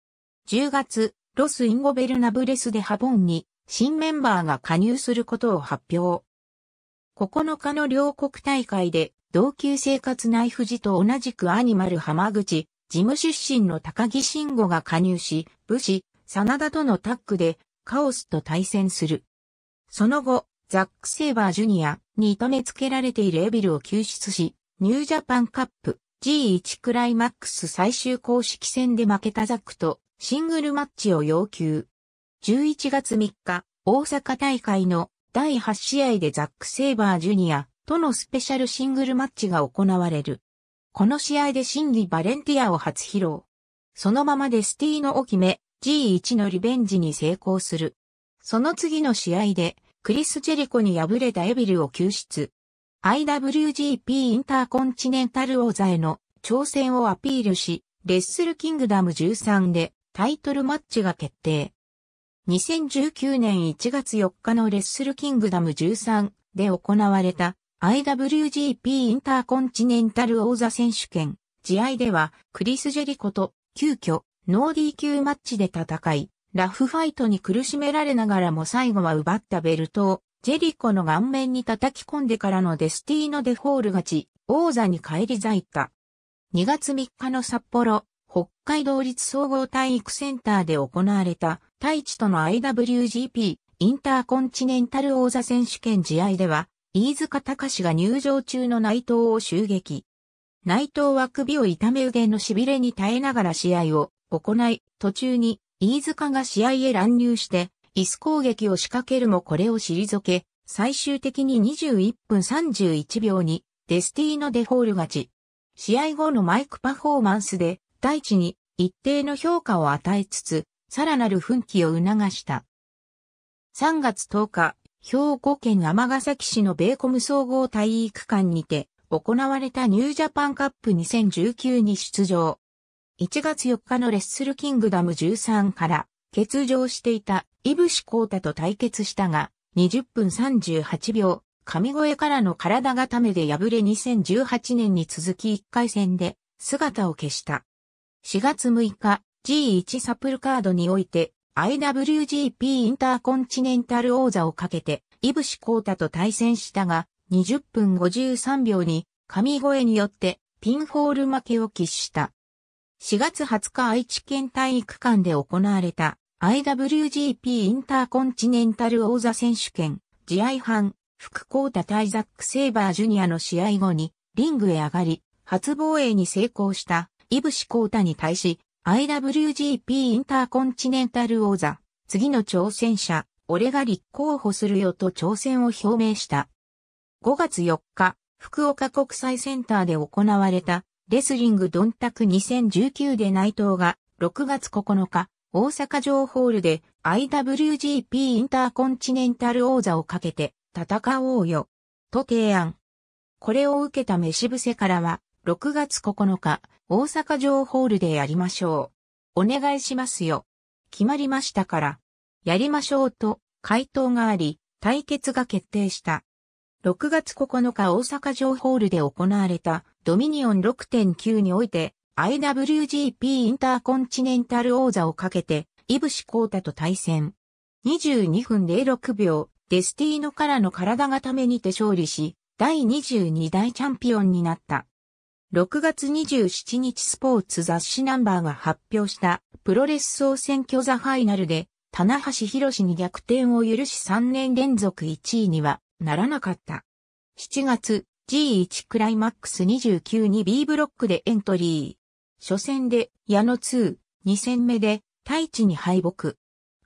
10月、ロス・インゴベルナブレスでハボンに新メンバーが加入することを発表。9日の両国大会で同級生活内フ士と同じくアニマル浜口、事務出身の高木慎吾が加入し、武士、真田とのタッグでカオスと対戦する。その後、ザック・セイバージュニアに痛めつけられているエビルを救出し、ニュージャパンカップ G1 クライマックス最終公式戦で負けたザックとシングルマッチを要求。11月3日、大阪大会の第8試合でザック・セイバージュニアとのスペシャルシングルマッチが行われる。この試合でシ理・バレンティアを初披露。そのままデスティーノを決め、G1 のリベンジに成功する。その次の試合で、クリス・ジェリコに敗れたエビルを救出。IWGP インターコンチネンタル王座への挑戦をアピールし、レッスルキングダム13でタイトルマッチが決定。2019年1月4日のレッスルキングダム13で行われた IWGP インターコンチネンタル王座選手権試合ではクリス・ジェリコと急遽ノーディー級マッチで戦い、ラフファイトに苦しめられながらも最後は奪ったベルトを、ジェリコの顔面に叩き込んでからのデスティーノ・デフォール勝ち、王座に返り咲いた。2月3日の札幌、北海道立総合体育センターで行われた、大地との IWGP、インターコンチネンタル王座選手権試合では、飯塚隆が入場中の内藤を襲撃。内藤は首を痛め腕の痺れに耐えながら試合を行い、途中に飯塚が試合へ乱入して、椅子攻撃を仕掛けるもこれを退け、最終的に21分31秒にデスティーノデフォール勝ち。試合後のマイクパフォーマンスで、大地に一定の評価を与えつつ、さらなる奮起を促した。3月10日、兵庫県尼崎市のベーコム総合体育館にて行われたニュージャパンカップ2019に出場。1月4日のレッスルキングダム13から欠場していたイブシコータと対決したが、20分38秒、神声からの体固めで敗れ2018年に続き1回戦で姿を消した。4月6日、G1 サプルカードにおいて IWGP インターコンチネンタル王座をかけて、イブシコータと対戦したが、20分53秒に神声によってピンホール負けを喫した。4月20日愛知県体育館で行われた IWGP インターコンチネンタル王座選手権、試合班、副コータ対ザック・セイバージュニアの試合後にリングへ上がり、初防衛に成功したイブシコータに対し、IWGP インターコンチネンタル王座、次の挑戦者、俺が立候補するよと挑戦を表明した。5月4日、福岡国際センターで行われたレスリングドンタク2019で内藤が6月9日、大阪城ホールで IWGP インターコンチネンタル王座をかけて戦おうよ、と提案。これを受けた飯伏せからは、6月9日、大阪城ホールでやりましょう。お願いしますよ。決まりましたから。やりましょうと、回答があり、対決が決定した。6月9日大阪城ホールで行われたドミニオン6.9において IWGP インターコンチネンタル王座をかけてイブシコータと対戦。22分06秒デスティーノからの体がためにて勝利し第22代チャンピオンになった。6月27日スポーツ雑誌ナンバーが発表したプロレス総選挙ザファイナルで棚橋博士に逆転を許し3年連続1位にはならなかった。7月、G1 クライマックス29に B ブロックでエントリー。初戦で矢野2、2戦目で大地に敗北。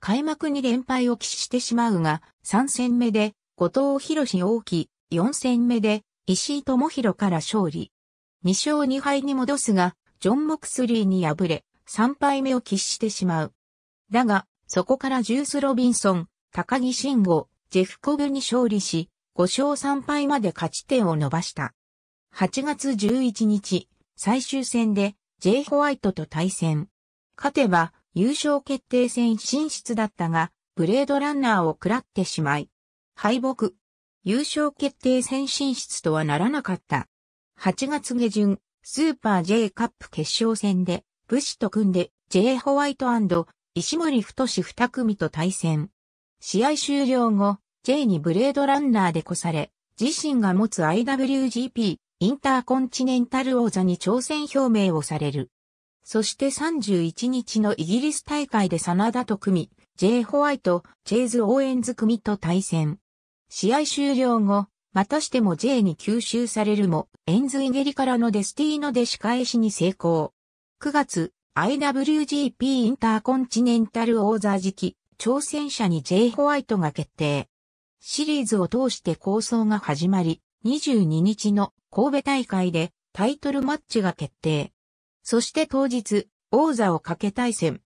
開幕に連敗を喫してしまうが、3戦目で後藤博士大木、4戦目で石井智弘から勝利。2勝2敗に戻すが、ジョン・モクスリーに敗れ、3敗目を喫してしまう。だが、そこからジュース・ロビンソン、高木慎吾、ジェフコブに勝利し、5勝3敗まで勝ち点を伸ばした。8月11日、最終戦で J ホワイトと対戦。勝てば優勝決定戦進出だったが、ブレードランナーを食らってしまい、敗北。優勝決定戦進出とはならなかった。8月下旬、スーパー J カップ決勝戦で、武士と組んで J ホワイト石森太志二組と対戦。試合終了後、J にブレードランナーで越され、自身が持つ IWGP インターコンチネンタル王座に挑戦表明をされる。そして31日のイギリス大会で真田と組、み、J ホワイト、チェイズ・オーエンズ組と対戦。試合終了後、またしても J に吸収されるも、エンズ・イゲリからのデスティーノで仕返しに成功。9月、IWGP インターコンチネンタル王座時期、挑戦者に J ホワイトが決定。シリーズを通して構想が始まり、22日の神戸大会でタイトルマッチが決定。そして当日、王座をかけ対戦。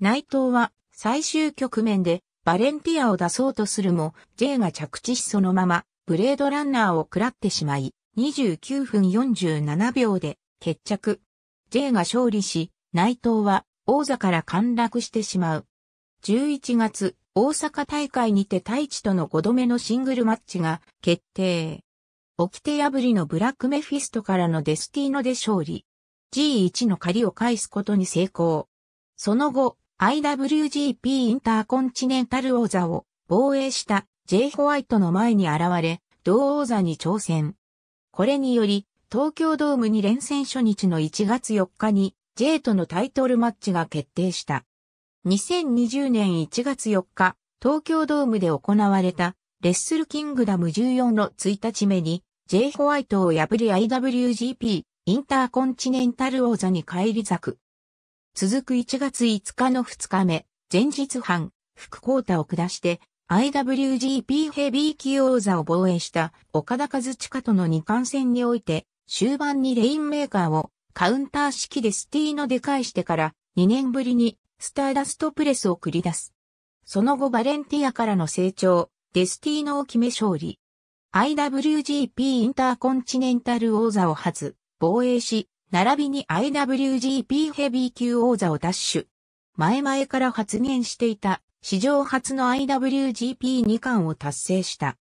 内藤は最終局面でバレンティアを出そうとするも、J が着地しそのまま、ブレードランナーを食らってしまい、29分47秒で決着。J が勝利し、内藤は王座から陥落してしまう。11月大阪大会にて大地との5度目のシングルマッチが決定。起きて破りのブラックメフィストからのデスティーノで勝利。G1 の借りを返すことに成功。その後、IWGP インターコンチネンタル王座を防衛した J ホワイトの前に現れ、同王座に挑戦。これにより、東京ドームに連戦初日の1月4日に J とのタイトルマッチが決定した。2020年1月4日、東京ドームで行われた、レッスルキングダム14の1日目に、J ホワイトを破り IWGP インターコンチネンタル王座に返り咲く。続く1月5日の2日目、前日半、福光太を下して IWGP ヘビー級王座を防衛した岡田和親との2冠戦において、終盤にレインメーカーをカウンター式でスティーノで返してから2年ぶりにスターダストプレスを繰り出す。その後バレンティアからの成長、デスティーノを決め勝利。IWGP インターコンチネンタル王座を初、防衛し、並びに IWGP ヘビー級王座を奪取。前々から発言していた、史上初の IWGP2 冠を達成した。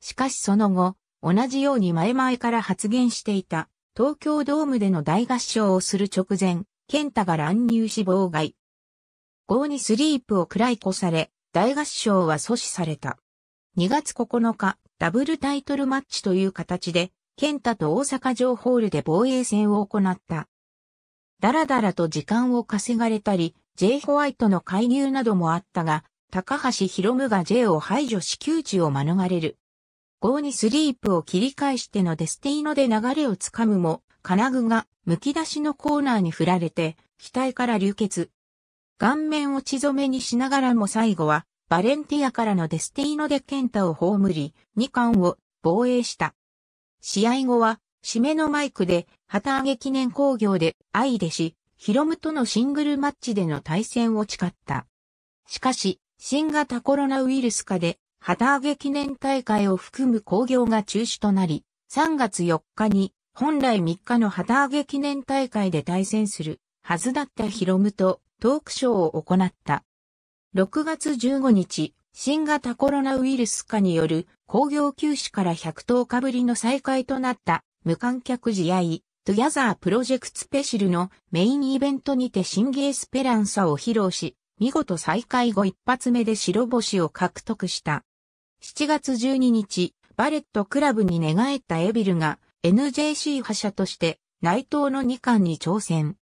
しかしその後、同じように前々から発言していた、東京ドームでの大合唱をする直前、ケンタが乱入し妨害。ーにスリープを暗い子され、大合唱は阻止された。2月9日、ダブルタイトルマッチという形で、ケンタと大阪城ホールで防衛戦を行った。だらだらと時間を稼がれたり、J ホワイトの介入などもあったが、高橋博夢が J を排除し窮地を免れる。ーにスリープを切り返してのデスティーノで流れをつかむも、金具が剥き出しのコーナーに振られて、額から流血、顔面を血染めにしながらも最後は、バレンティアからのデスティーノでケンタを葬り、2冠を防衛した。試合後は、締めのマイクで、旗揚げ記念工業で、愛弟子、ヒロムとのシングルマッチでの対戦を誓った。しかし、新型コロナウイルス下で、旗揚げ記念大会を含む工業が中止となり、3月4日に、本来3日の旗揚げ記念大会で対戦するはずだったヒロムと、トークショーを行った。6月15日、新型コロナウイルス化による工業休止から110日ぶりの再開となった無観客試合、トゥギャザープロジェクトスペシルのメインイベントにて新ースペランサを披露し、見事再開後一発目で白星を獲得した。7月12日、バレットクラブに寝返ったエビルが NJC 覇者として内藤の2冠に挑戦。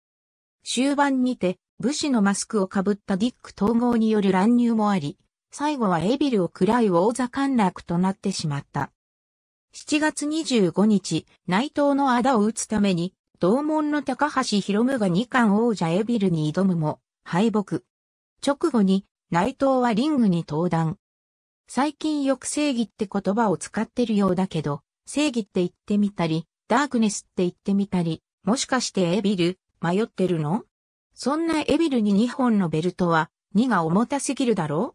終盤にて武士のマスクをかぶったディック統合による乱入もあり、最後はエビルを喰らい王座陥落となってしまった。7月25日、内藤の仇を討つために、同門の高橋博夢が二冠王者エビルに挑むも、敗北。直後に、内藤はリングに登壇。最近よく正義って言葉を使ってるようだけど、正義って言ってみたり、ダークネスって言ってみたり、もしかしてエビル、迷ってるのそんなエビルに2本のベルトは2が重たすぎるだろう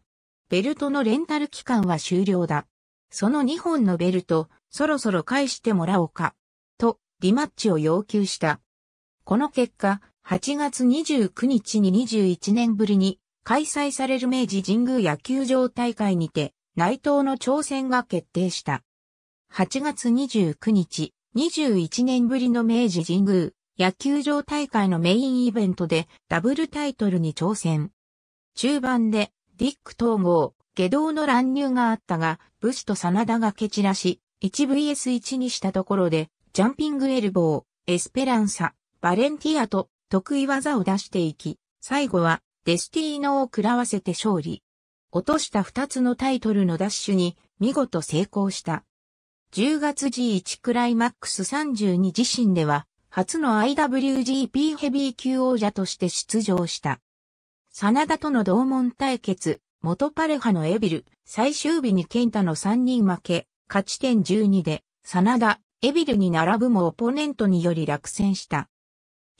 ベルトのレンタル期間は終了だ。その2本のベルト、そろそろ返してもらおうか。と、リマッチを要求した。この結果、8月29日に21年ぶりに開催される明治神宮野球場大会にて、内藤の挑戦が決定した。8月29日、21年ぶりの明治神宮野球場大会のメインイベントでダブルタイトルに挑戦。中盤でディック統合、下道の乱入があったが、武士と真田が蹴散らし、1vs1 にしたところで、ジャンピングエルボー、エスペランサ、バレンティアと得意技を出していき、最後はデスティーノを食らわせて勝利。落とした2つのタイトルのダッシュに見事成功した。10月 G1 クライマックス32自身では初の IWGP ヘビー級王者として出場した。真田との同門対決、元パレハのエビル、最終日にケンタの3人負け、勝ち点12で、真田、エビルに並ぶもオポネントにより落選した。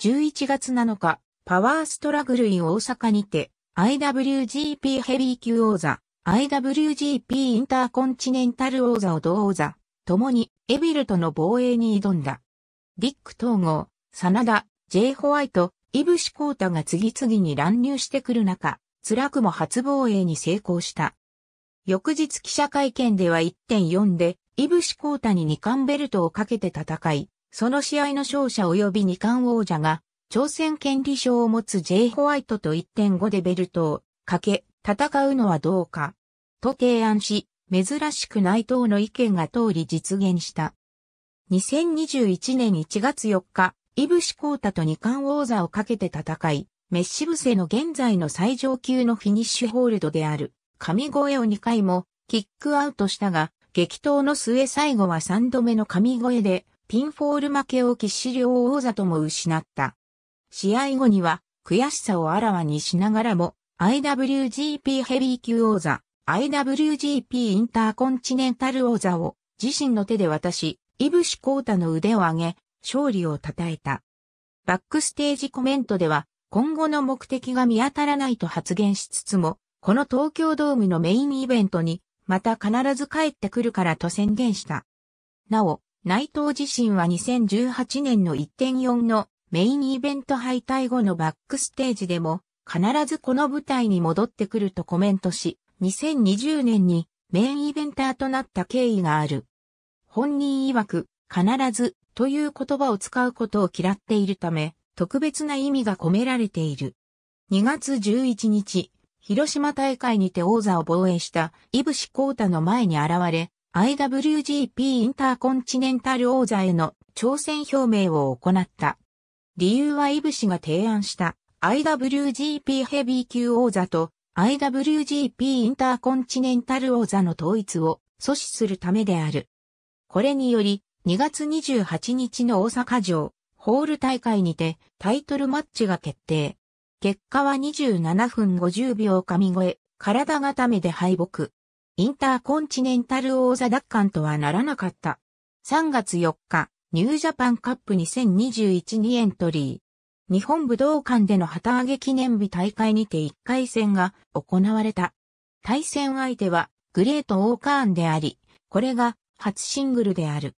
11月7日、パワーストラグルイン大阪にて、IWGP ヘビー級王座、IWGP インターコンチネンタル王座を同王座、共にエビルとの防衛に挑んだ。ディック統合、真田、イ・ホワイト、イブシコータが次々に乱入してくる中、辛くも初防衛に成功した。翌日記者会見では1.4で、イブシコータに二冠ベルトをかけて戦い、その試合の勝者及び二冠王者が、朝鮮権利賞を持つジェイ・ホワイトと1.5でベルトをかけ、戦うのはどうか、と提案し、珍しく内藤の意見が通り実現した。2021年1月4日、イブシコータと二冠王座をかけて戦い、メッシブセの現在の最上級のフィニッシュホールドである、神声を2回も、キックアウトしたが、激闘の末最後は3度目の神声で、ピンフォール負けを喫死両王座とも失った。試合後には、悔しさをあらわにしながらも、IWGP ヘビー級王座、IWGP インターコンチネンタル王座を自身の手で渡し、イブシコータの腕を上げ、勝利を称えた。バックステージコメントでは、今後の目的が見当たらないと発言しつつも、この東京ドームのメインイベントに、また必ず帰ってくるからと宣言した。なお、内藤自身は2018年の1.4のメインイベント敗退後のバックステージでも、必ずこの舞台に戻ってくるとコメントし、2020年にメインイベンターとなった経緯がある。本人曰く、必ずという言葉を使うことを嫌っているため、特別な意味が込められている。2月11日、広島大会にて王座を防衛した井伏ー太の前に現れ、IWGP インターコンチネンタル王座への挑戦表明を行った。理由は井伏が提案した IWGP ヘビー級王座と IWGP インターコンチネンタル王座の統一を阻止するためである。これにより、2月28日の大阪城、ホール大会にてタイトルマッチが決定。結果は27分50秒神越、体固めで敗北。インターコンチネンタル王座奪還とはならなかった。3月4日、ニュージャパンカップ2021にエントリー。日本武道館での旗揚げ記念日大会にて1回戦が行われた。対戦相手はグレート・オーカーンであり、これが初シングルである。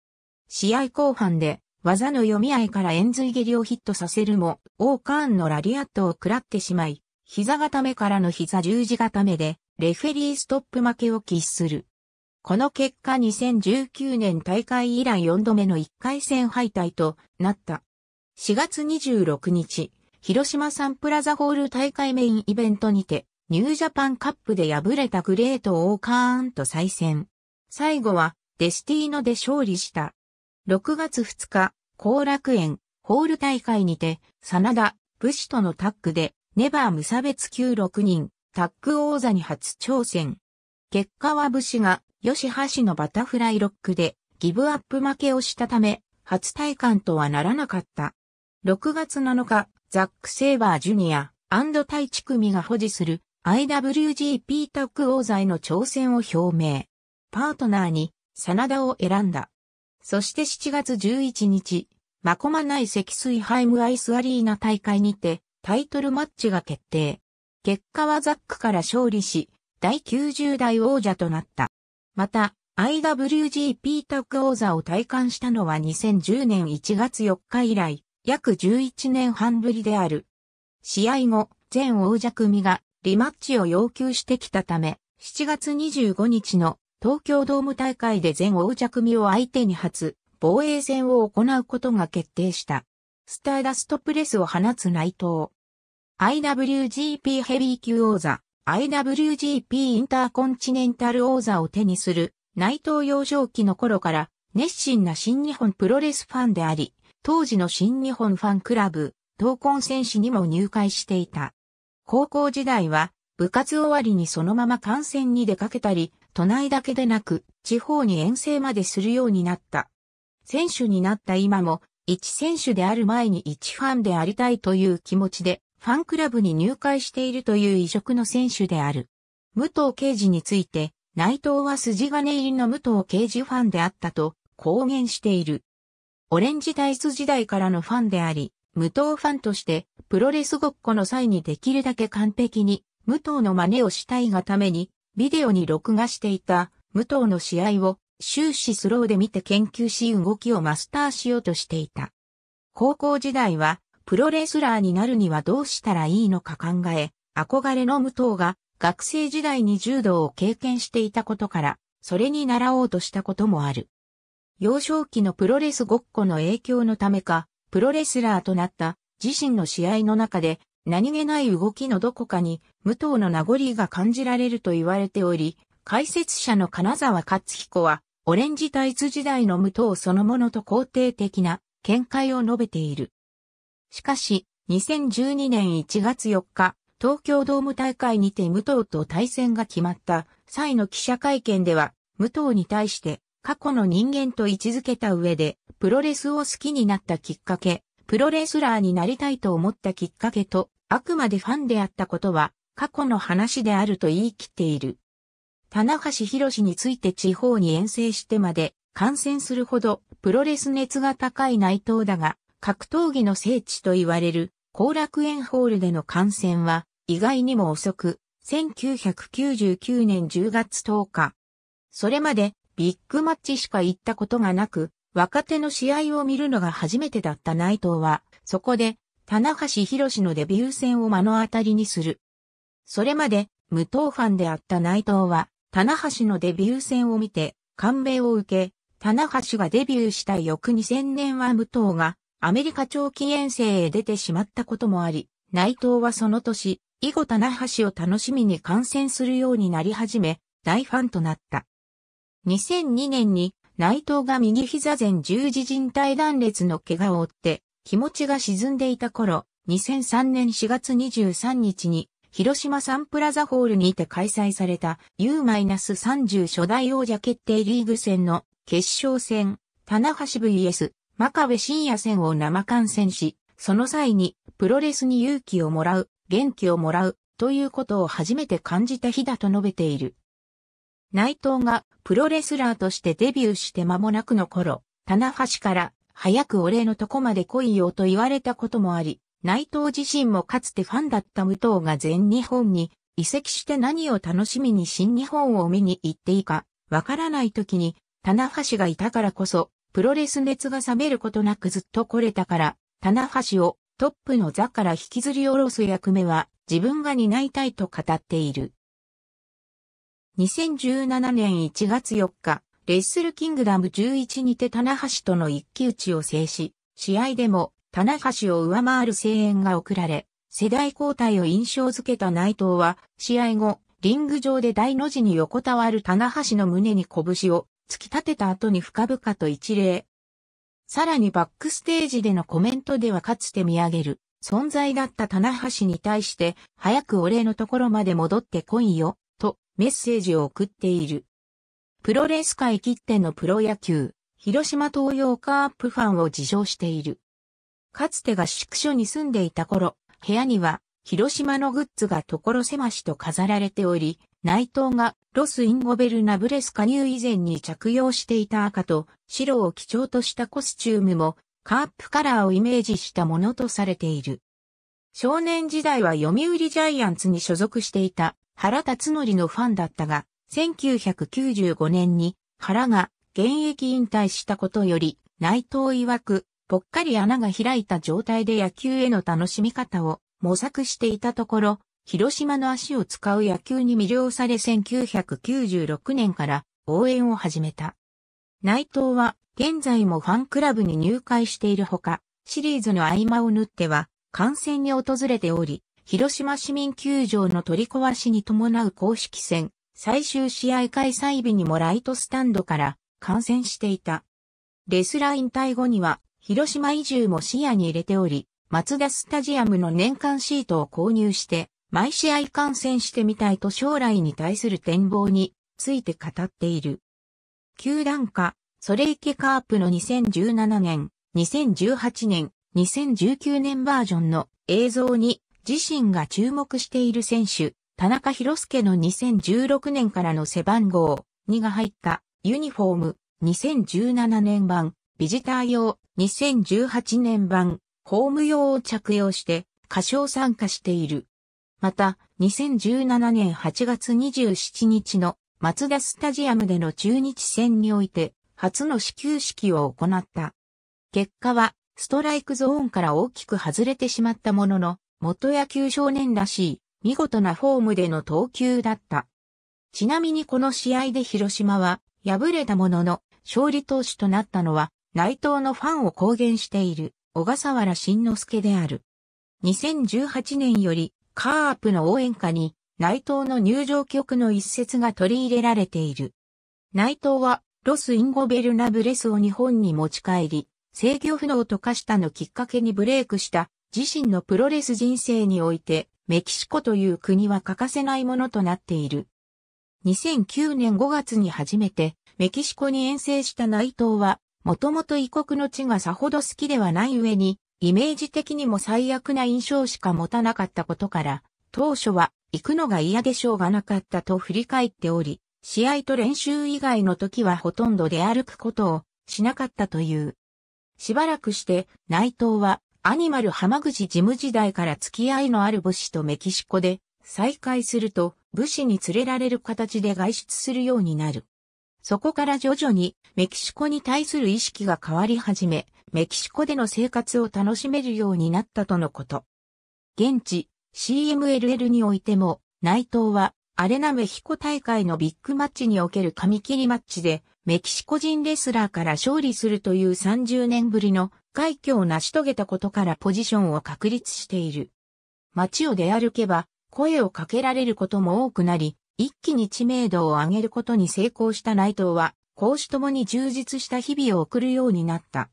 試合後半で技の読み合いから円髄蹴りをヒットさせるも、オーカーンのラリアットを食らってしまい、膝固めからの膝十字固めで、レフェリーストップ負けを喫する。この結果2019年大会以来4度目の1回戦敗退となった。4月26日、広島サンプラザホール大会メインイベントにて、ニュージャパンカップで敗れたグレート・オーカーンと再戦。最後は、デスティーノで勝利した。6月2日、後楽園、ホール大会にて、真田、武士とのタッグで、ネバー無差別級6人、タッグ王座に初挑戦。結果は武士が、吉橋のバタフライロックで、ギブアップ負けをしたため、初体感とはならなかった。6月7日、ザック・セイバー・ジュニア、タ太一組が保持する IWGP タッグ王座への挑戦を表明。パートナーに真田を選んだ。そして7月11日、マコマ内積水ハイムアイスアリーナ大会にて、タイトルマッチが決定。結果はザックから勝利し、第90代王者となった。また、IWGP タック王座を体感したのは2010年1月4日以来、約11年半ぶりである。試合後、全王者組がリマッチを要求してきたため、7月25日の東京ドーム大会で全王者組を相手に初、防衛戦を行うことが決定した。スターダストプレスを放つ内藤。IWGP ヘビー級王座、IWGP インターコンチネンタル王座を手にする内藤幼少期の頃から熱心な新日本プロレスファンであり、当時の新日本ファンクラブ、闘魂戦士にも入会していた。高校時代は部活終わりにそのまま観戦に出かけたり、都内だけでなく、地方に遠征までするようになった。選手になった今も、一選手である前に一ファンでありたいという気持ちで、ファンクラブに入会しているという異色の選手である。武藤刑事について、内藤は筋金入りの武藤刑事ファンであったと公言している。オレンジダイス時代からのファンであり、武藤ファンとして、プロレスごっこの際にできるだけ完璧に、武藤の真似をしたいがために、ビデオに録画していた武藤の試合を終始スローで見て研究し動きをマスターしようとしていた。高校時代はプロレスラーになるにはどうしたらいいのか考え、憧れの武藤が学生時代に柔道を経験していたことから、それに習おうとしたこともある。幼少期のプロレスごっこの影響のためか、プロレスラーとなった自身の試合の中で何気ない動きのどこかに、武藤の名残が感じられると言われており、解説者の金沢勝彦は、オレンジタイツ時代の武藤そのものと肯定的な見解を述べている。しかし、2012年1月4日、東京ドーム大会にて武藤と対戦が決まった際の記者会見では、武藤に対して過去の人間と位置づけた上で、プロレスを好きになったきっかけ、プロレスラーになりたいと思ったきっかけとあくまでファンであったことは過去の話であると言い切っている。棚橋博について地方に遠征してまで感染するほどプロレス熱が高い内藤だが格闘技の聖地と言われる後楽園ホールでの感染は意外にも遅く1999年10月10日。それまでビッグマッチしか行ったことがなく、若手の試合を見るのが初めてだった内藤は、そこで棚橋博のデビュー戦を目の当たりにする。それまで、無党ファンであった内藤は、棚橋のデビュー戦を見て、感銘を受け、棚橋がデビューした翌2000年は無党がアメリカ長期遠征へ出てしまったこともあり、内藤はその年、以後棚橋を楽しみに観戦するようになり始め、大ファンとなった。2002年に内藤が右膝前十字靭帯断裂の怪我を負って日持ちが沈んでいた頃、2003年4月23日に、広島サンプラザホールにて開催された U-30 初代王者決定リーグ戦の決勝戦、棚橋 VS 真壁深夜戦を生観戦し、その際にプロレスに勇気をもらう、元気をもらうということを初めて感じた日だと述べている。内藤がプロレスラーとしてデビューして間もなくの頃、棚橋から早くお礼のとこまで来いよと言われたこともあり、内藤自身もかつてファンだった武藤が全日本に移籍して何を楽しみに新日本を見に行っていいかわからない時に、棚橋がいたからこそ、プロレス熱が冷めることなくずっと来れたから、棚橋をトップの座から引きずり下ろす役目は自分が担いたいと語っている。2017年1月4日、レッスルキングダム11にて棚橋との一騎打ちを制し、試合でも棚橋を上回る声援が送られ、世代交代を印象づけた内藤は、試合後、リング上で大の字に横たわる棚橋の胸に拳を突き立てた後に深々と一礼。さらにバックステージでのコメントではかつて見上げる存在だった棚橋に対して、早くお礼のところまで戻ってこいよ、とメッセージを送っている。プロレス界きってのプロ野球、広島東洋カープファンを自称している。かつて合宿所に住んでいた頃、部屋には広島のグッズが所狭しと飾られており、内藤がロスインゴベルナブレス加入以前に着用していた赤と白を基調としたコスチュームもカープカラーをイメージしたものとされている。少年時代は読売ジャイアンツに所属していた原辰則のファンだったが、1995年に原が現役引退したことより内藤曰くぽっかり穴が開いた状態で野球への楽しみ方を模索していたところ、広島の足を使う野球に魅了され1996年から応援を始めた。内藤は現在もファンクラブに入会しているほか、シリーズの合間を縫っては観戦に訪れており、広島市民球場の取り壊しに伴う公式戦、最終試合開催日にもライトスタンドから観戦していた。レスラー引退後には、広島移住も視野に入れており、松田スタジアムの年間シートを購入して、毎試合観戦してみたいと将来に対する展望について語っている。球団下、ソレイケカープの2017年、2018年、2019年バージョンの映像に自身が注目している選手、田中広介の2016年からの背番号2が入ったユニフォーム2017年版、ビジター用2018年版、ホーム用を着用して歌唱参加している。また、2017年8月27日の松田スタジアムでの中日戦において初の始球式を行った。結果はストライクゾーンから大きく外れてしまったものの、元野球少年らしい見事なフォームでの投球だった。ちなみにこの試合で広島は敗れたものの勝利投手となったのは内藤のファンを公言している小笠原慎之介である。2018年よりカープの応援歌に内藤の入場曲の一節が取り入れられている。内藤はロス・インゴベルナブレスを日本に持ち帰り、制御不能と化したのきっかけにブレイクした自身のプロレス人生においてメキシコという国は欠かせないものとなっている。2009年5月に初めてメキシコに遠征した内藤は、もともと異国の地がさほど好きではない上に、イメージ的にも最悪な印象しか持たなかったことから、当初は行くのが嫌でしょうがなかったと振り返っており、試合と練習以外の時はほとんど出歩くことをしなかったという。しばらくして内藤はアニマル浜口事務時代から付き合いのある武士とメキシコで再会すると武士に連れられる形で外出するようになる。そこから徐々にメキシコに対する意識が変わり始め、メキシコでの生活を楽しめるようになったとのこと。現地 CMLL においても内藤はアレナメヒコ大会のビッグマッチにおける紙切りマッチでメキシコ人レスラーから勝利するという30年ぶりの快挙を成し遂げたことからポジションを確立している。街を出歩けば、声をかけられることも多くなり、一気に知名度を上げることに成功した内藤は、公私ともに充実した日々を送るようになった。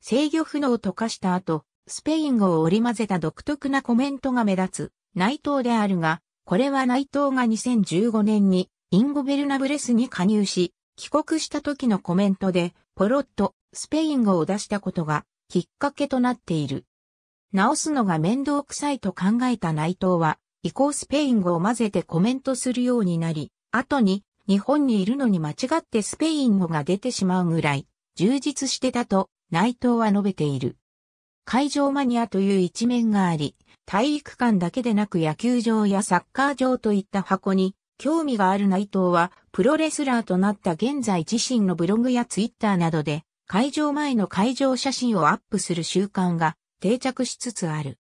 制御不能を溶かした後、スペイン語を織り交ぜた独特なコメントが目立つ、内藤であるが、これは内藤が2015年にインゴベルナブレスに加入し、帰国した時のコメントで、ポロッとスペイン語を出したことがきっかけとなっている。直すのが面倒くさいと考えた内藤は、以降スペイン語を混ぜてコメントするようになり、後に日本にいるのに間違ってスペイン語が出てしまうぐらい充実してたと内藤は述べている。会場マニアという一面があり、体育館だけでなく野球場やサッカー場といった箱に興味がある内藤はプロレスラーとなった現在自身のブログやツイッターなどで会場前の会場写真をアップする習慣が定着しつつある。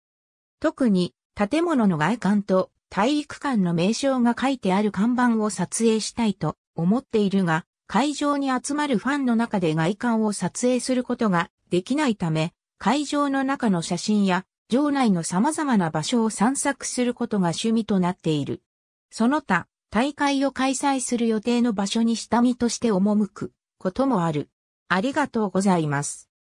特に建物の外観と体育館の名称が書いてある看板を撮影したいと思っているが、会場に集まるファンの中で外観を撮影することができないため、会場の中の写真や場内の様々な場所を散策することが趣味となっている。その他、大会を開催する予定の場所に下見として赴くこともある。ありがとうございます。